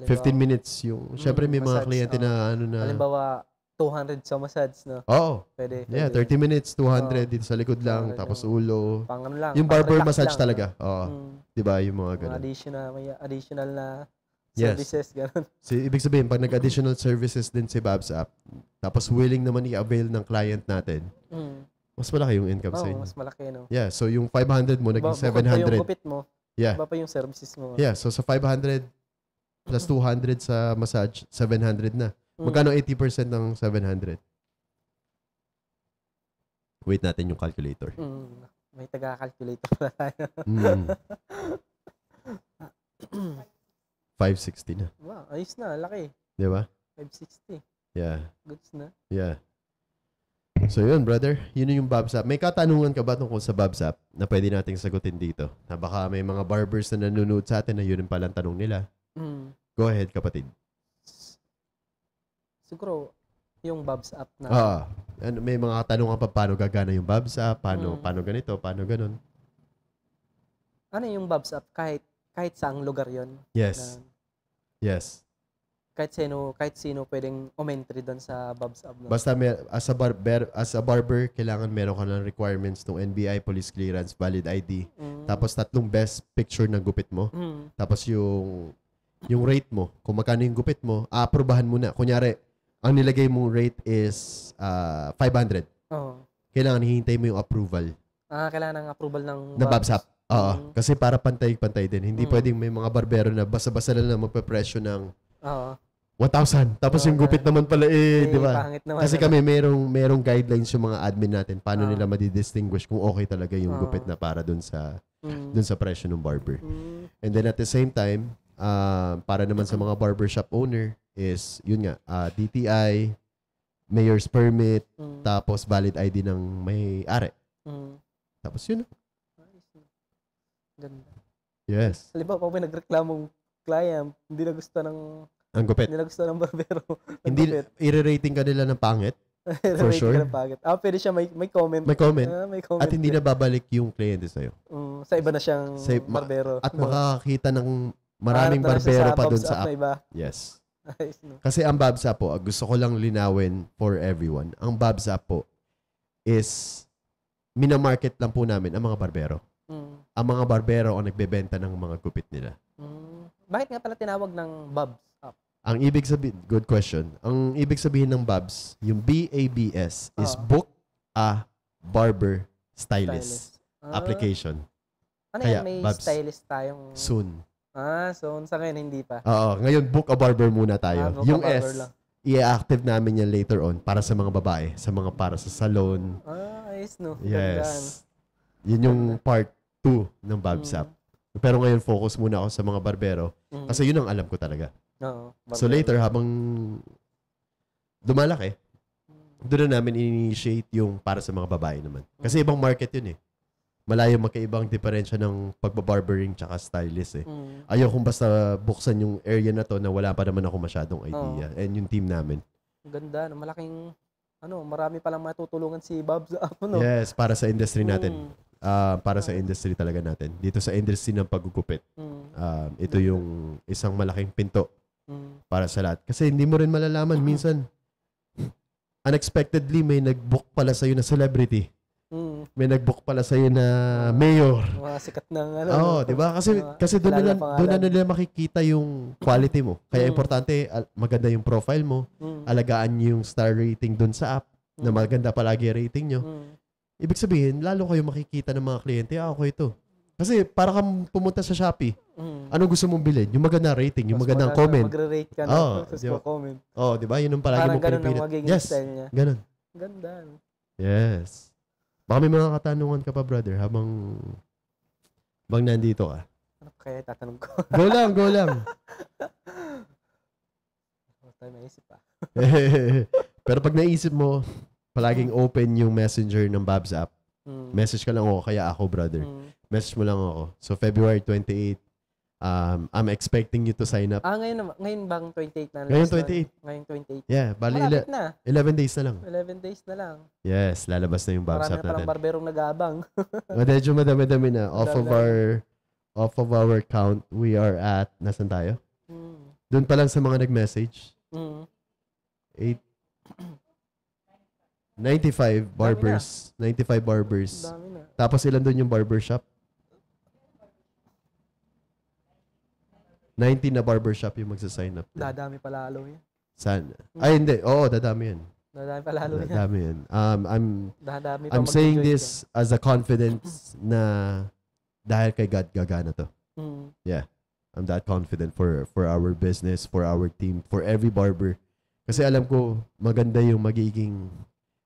B: 15 minutes yung, mm, syempre may mga kliyente na ano na.
C: Halimbawa, 200 sa massage, no? Oo. Pwede. Yeah, 30 minutes, 200 oh. dito sa likod lang, tapos ulo. Pang ano lang. Yung barber massage lang, talaga. Oo. Mm.
B: Di ba? Yung mga ganun. Mga
C: additional, may additional na yes. services, ganun.
B: si, ibig sabihin, pag nag-additional services din si Babs App, tapos willing naman i-avail ng client natin, mm. mas malaki yung income oh, sa inyo. mas malaki, no? Yeah, so yung 500 mo, naging 700. Bukod yung kupit mo, yeah. iba
C: pa yung services mo. Yeah, so
B: sa 500, Plus 200 mm-hmm. sa massage, 700 na. Mm. Magkano 80% ng 700? Wait natin yung calculator.
C: Mm, may taga-calculator pa tayo. mm.
B: 560 na.
C: Wow, ayos na. Laki. Di ba? 560. Yeah. Goods na.
B: Yeah. So yun, brother. Yun yung Babsap. May katanungan ka ba tungkol sa Babsap na pwede nating sagutin dito? Na baka may mga barbers na nanonood sa atin na yun ang palang tanong nila. Mm. Go ahead, kapatid.
C: Siguro, yung Bob's app na. Ah,
B: ano, may mga tanong pa paano gagana yung Bob's app, paano, mm. paano ganito, paano ganun.
C: Ano yung Bob's app? Kahit, kahit saang lugar yon Yes.
D: Na,
B: yes.
C: Kahit sino, kahit sino pwedeng umentry doon sa Bob's app. No? Basta
B: may, as, a barber, as a barber, kailangan meron ka ng requirements ng NBI, police clearance, valid ID. Mm. Tapos tatlong best picture ng gupit mo. Mm. Tapos yung yung rate mo, kung magkano yung gupit mo, aprobahan mo na. Kunyari, ang nilagay mong rate is uh, ah, 500. Oo. Kailangan hihintay mo yung approval
C: Ah, kailangan ng approval ng na Babsap.
B: Oo. Mm. Kasi para pantay-pantay din. Hindi Mm. pwedeng may mga barbero na basa-basa na lang magpapresyo ng Oo. 1,000. Tapos Oo, yung gupit naman pala eh, Eh, di ba? Kasi ano? kami merong merong guidelines yung mga admin natin paano Ah. nila madidistinguish kung okay talaga yung Ah. gupit na para dun sa Mm. dun sa presyo ng barber. Mm. And then at the same time, uh, para naman sa mga barbershop owner is, yun nga, uh, ah, DTI, mayor's permit, mm. tapos valid ID ng may-ari. Mm. Tapos yun.
C: Ganda. Yes. Halimbawa, pag may nagreklamo client, hindi na gusto ng... Ang gupit. Hindi na gusto ng barbero. hindi,
B: i-rating ka nila ng pangit? for sure. Ka ng
C: pangit. Ah, pwede siya may, may comment. May comment. Ah, may comment. At hindi na
B: babalik yung kliyente sa'yo. Mm, sa iba na siyang sa, barbero. At no? makakakita ng Maraming Mahanap barbero sa pa doon sa app. iba. Yes. Kasi ang Babsa po, ah, gusto ko lang linawin for everyone. Ang Babsa po is minamarket lang po namin ang mga barbero. Mm. Ang mga barbero ang nagbebenta ng mga gupit nila.
C: Mm. Bakit nga pala tinawag ng Babs app?
B: Ang ibig sabihin, good question. Ang ibig sabihin ng Babs, yung B-A-B-S is ah. book a barber stylist, Stylist. Ah. application. Ano Kaya, yan? May Babs. stylist tayong... Soon.
C: Ah, so sa ngayon hindi pa. Oo,
B: ngayon book a barber muna tayo. Ah, book yung S, i-active namin yan later on para sa mga babae, sa mga para sa salon.
C: Ah, yes, no. Yes.
B: Gandaan. Yun yung part 2 ng Babsap. Mm. Pero ngayon focus muna ako sa mga barbero mm. kasi yun ang alam ko talaga.
C: Oo. So
B: later habang dumalaki, doon na namin initiate yung para sa mga babae naman. Kasi mm. ibang market yun eh malayo magkaibang diferensya ng pagbabarbering tsaka stylist eh. Mm. Ayaw kong basta buksan yung area na to na wala pa naman ako masyadong idea. Oh. And yung team namin.
C: Ganda. No? Malaking, ano, marami palang matutulungan si Bob sa ano. Yes,
B: para sa industry natin. Mm. Uh, para sa ah. industry talaga natin. Dito sa industry ng paggugupit. Mm. Uh, ito yung isang malaking pinto mm. para sa lahat. Kasi hindi mo rin malalaman. Mm. Minsan, unexpectedly, may nag-book pala sa'yo na celebrity Mm. May nagbook pala sa iyo na ah. mayor.
C: Mga sikat ng ano. Oo, oh, 'di ba? Kasi kasi doon nila doon na
B: nila makikita yung quality mo. Kaya mm. importante maganda yung profile mo. Mm. Alagaan yung star rating doon sa app mm. na maganda palagi rating nyo. Mm. Ibig sabihin, lalo kayo makikita ng mga kliyente, ah, okay ito. Kasi para kang pumunta sa Shopee, mm. anong gusto mong bilhin? Yung maganda rating, yung magandang comment. Magre-rate ka na, oh, tapos diba? comment. oh, di ba? Yun ang palagi mong mo pinipilit.
C: yes, style niya. Ganun. Ganda.
B: Yes. Baka may mga katanungan ka pa, brother, habang bang nandito ka.
C: Ano kaya tatanong ko? go lang, go lang. Wala tayo pa.
B: Ah. Pero pag naisip mo, palaging open yung messenger ng Babs app. Mm. Message ka lang ako, kaya ako, brother. Mm. Message mo lang ako. So, February 28, Um, I'm expecting you to sign up. Ah,
C: ngayon, naman- ngayon bang 28 na? Ngayon, 28. Nun? Ngayon 28. Yeah, bali Malapit na. 11 days na lang. 11 days na lang.
B: Yes, lalabas na yung Marami na barbershop parang
C: barberong nag-aabang.
B: Oh, medyo madami-dami na. Off of our off of our count, we are at, nasan tayo? mm. Doon pa lang sa mga nag-message, Mm. 8, 95 barbers. 95 barbers. Dami na. Tapos ilan doon yung barbershop? 90 na barbershop yung magsasign up. Na.
C: Dadami pala alo yan.
B: Sana. Ay, hindi. Oo, dadami yan. Dadami pala alo yan. Dadami yan. Um, I'm, dadami I'm saying this as a confidence na dahil kay God gagana to. Mm. Yeah. I'm that confident for for our business, for our team, for every barber. Kasi alam ko maganda yung magiging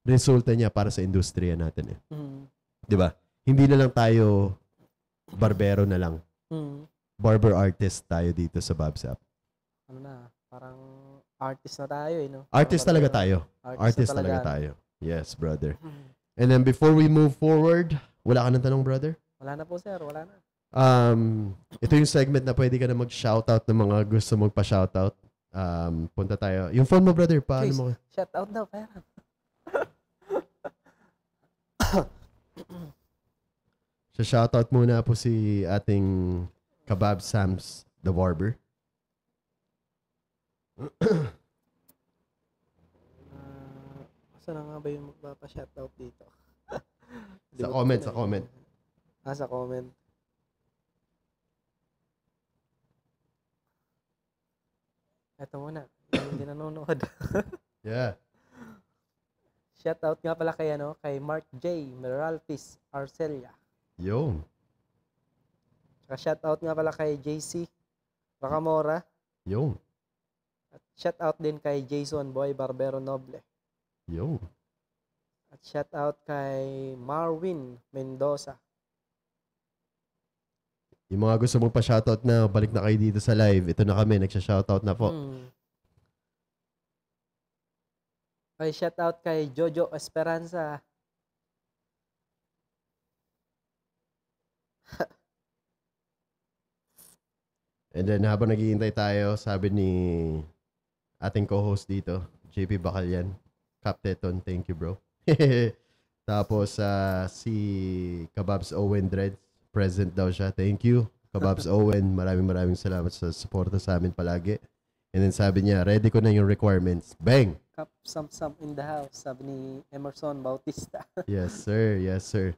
B: resulta niya para sa industriya natin eh. Mm. 'Di ba? Hindi na lang tayo barbero na lang. Mm barber artist tayo dito sa Bob's Ano
C: na, parang artist na tayo eh, no? Artist talaga tayo. Artist, artist talaga, talaga tayo.
B: Yes, brother. Mm-hmm. And then before we move forward, wala ka ng tanong, brother?
C: Wala na po, sir. Wala na.
B: Um, ito yung segment na pwede ka na mag-shoutout ng mga gusto magpa-shoutout. Um, punta tayo. Yung phone mo, brother, paano Please, mo?
C: Shoutout daw, parang.
B: Sa shoutout muna po si ating Kebab Sam's The Barber.
C: Saan na nga ba yung magpapa-shoutout dito?
B: sa comment, sa comment.
C: Ah, sa comment. Eto muna. Hindi nanonood. yeah. Shoutout nga pala kay, ano, kay Mark J. Meralpis Arcelia. Yo. Shout out nga pala kay JC Rakamora. Yo. At shout out din kay Jason Boy Barbero Noble. Yo. At shout out kay Marvin Mendoza.
B: Yung mga gusto mong pa shout out na balik na kayo dito sa live, ito na kami, nagsha shout out na po.
C: Hmm. shout out kay Jojo Esperanza.
B: And then habang naghihintay tayo, sabi ni ating co-host dito, JP Bacalian, Cap Teton, thank you bro. Tapos uh, si Kababs Owen Dreads, present daw siya. Thank you, Kababs Owen. Maraming maraming salamat sa suporta sa amin palagi. And then sabi niya, ready ko na yung requirements. Bang!
C: Cup some some in the house, sabi ni Emerson Bautista. yes
B: sir, yes sir.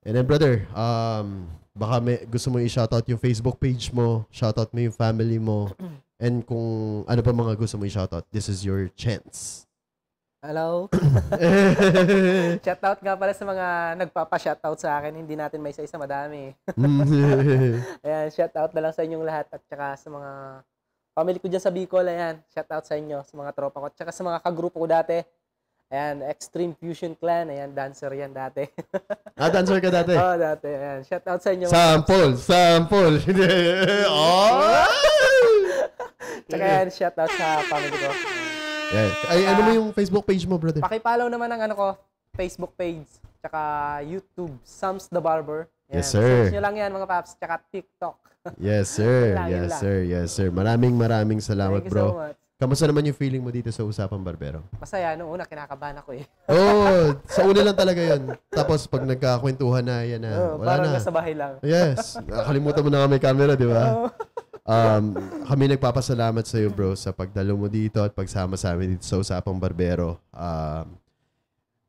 B: And then brother, um, baka may, gusto mo i-shoutout yung Facebook page mo, shoutout mo yung family mo, and kung ano pa mga gusto mo i-shoutout, this is your chance.
C: Hello. shoutout nga pala sa mga nagpapa-shoutout sa akin. Hindi natin may isa madami. ayan, shoutout na lang sa inyong lahat at saka sa mga family ko dyan sa Bicol. Ayan, shoutout sa inyo, sa mga tropa ko at saka sa mga kagrupo ko dati. Ayan, Extreme Fusion Clan. Ayan, dancer yan dati.
B: ah, dancer ka dati? Oo, oh,
C: dati. Ayan. Shout out sa inyo. Sample!
B: Sample! oh!
C: Tsaka yan, shout out sa family ko.
D: Yeah. Ay, uh,
B: ano mo yung Facebook page mo, brother?
C: Pakipollow naman ang ano ko, Facebook page. Tsaka YouTube, Sams the Barber. Ayan. Yes, sir. Search nyo lang yan, mga paps. Tsaka TikTok.
B: yes, sir. yes, sir. Yes, sir. Maraming maraming salamat, Thank bro. So much. Kamusta naman yung feeling mo dito sa Usapang Barbero?
C: Masaya. Noong una, kinakabahan ako eh.
B: Oo. Oh, sa una lang talaga yun. Tapos pag nagkakwentuhan na, yan na. Oh, wala parang na. nasa bahay lang. Yes. Nakalimutan mo na nga may camera, di ba? Um, kami nagpapasalamat sa iyo, bro, sa pagdalo mo dito at pagsama sa amin dito sa Usapang Barbero. Um,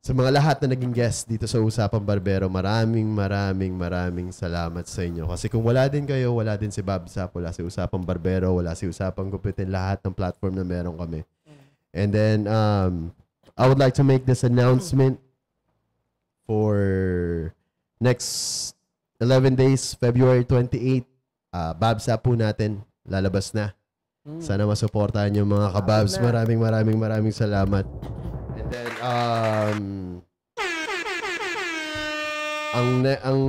B: sa mga lahat na naging guest dito sa Usapang Barbero, maraming maraming maraming salamat sa inyo. Kasi kung wala din kayo, wala din si Babsap, wala si Usapang Barbero, wala si Usapang Gupitin, lahat ng platform na meron kami. And then, um, I would like to make this announcement for next 11 days, February 28, uh, Babsap po natin, lalabas na. Hmm. Sana masuportahan niyo mga kababs. Maraming maraming maraming salamat then, um, ang, ne- ang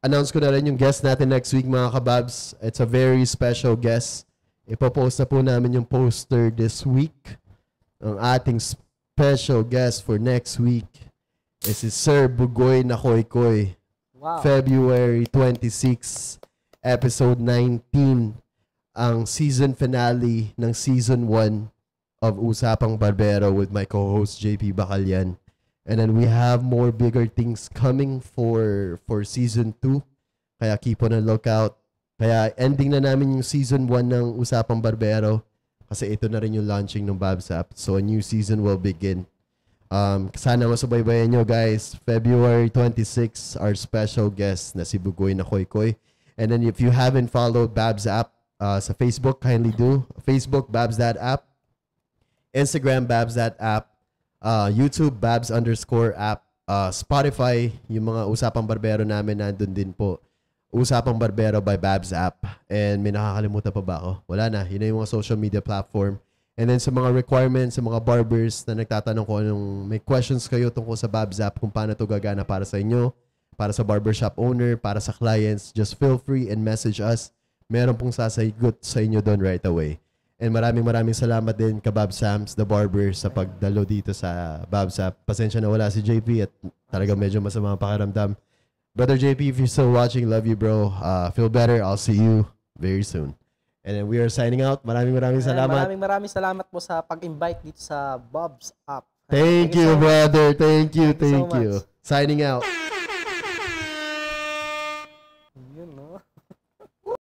B: announce ko na rin yung guest natin next week, mga kababs. It's a very special guest. Ipopost na po namin yung poster this week. Ang ating special guest for next week is si Sir Bugoy Nakoykoy. Wow. February 26, episode 19 ang season finale ng season 1 of Usapang Barbero with my co-host JP Bacalian. And then we have more bigger things coming for for season 2. Kaya keep on the lookout. Kaya ending na namin yung season 1 ng Usapang Barbero kasi ito na rin yung launching ng Babs app. So a new season will begin. Um, sana masubaybayan nyo guys. February 26, our special guest na si Bugoy na Koy Koy. And then if you haven't followed Babs app uh, sa Facebook, kindly do. Facebook, Babs.app. Instagram, Babs that app. Uh, YouTube, Babs underscore app. Uh, Spotify, yung mga Usapang Barbero namin, nandun din po. Usapang Barbero by Babs app. And may nakakalimutan pa ba ako? Wala na. Yun na yung mga social media platform. And then sa mga requirements, sa mga barbers na nagtatanong ko anong may questions kayo tungkol sa Babs app, kung paano to gagana para sa inyo, para sa barbershop owner, para sa clients, just feel free and message us. Meron pong sasagot sa inyo doon right away. And maraming maraming salamat din ka Bob Sams, the barber, sa pagdalo dito sa Babsa. Pasensya na wala si JP at talaga medyo masama ang pakiramdam. Brother JP, if you're still watching, love you bro. Uh, feel better. I'll see you very soon. And then we are signing out. Maraming maraming salamat. Maraming
C: maraming salamat po sa pag-invite dito sa Bob's Up. Thank, Thank you, so
B: brother. Thank you. Thank, Thank you. So you. Signing out.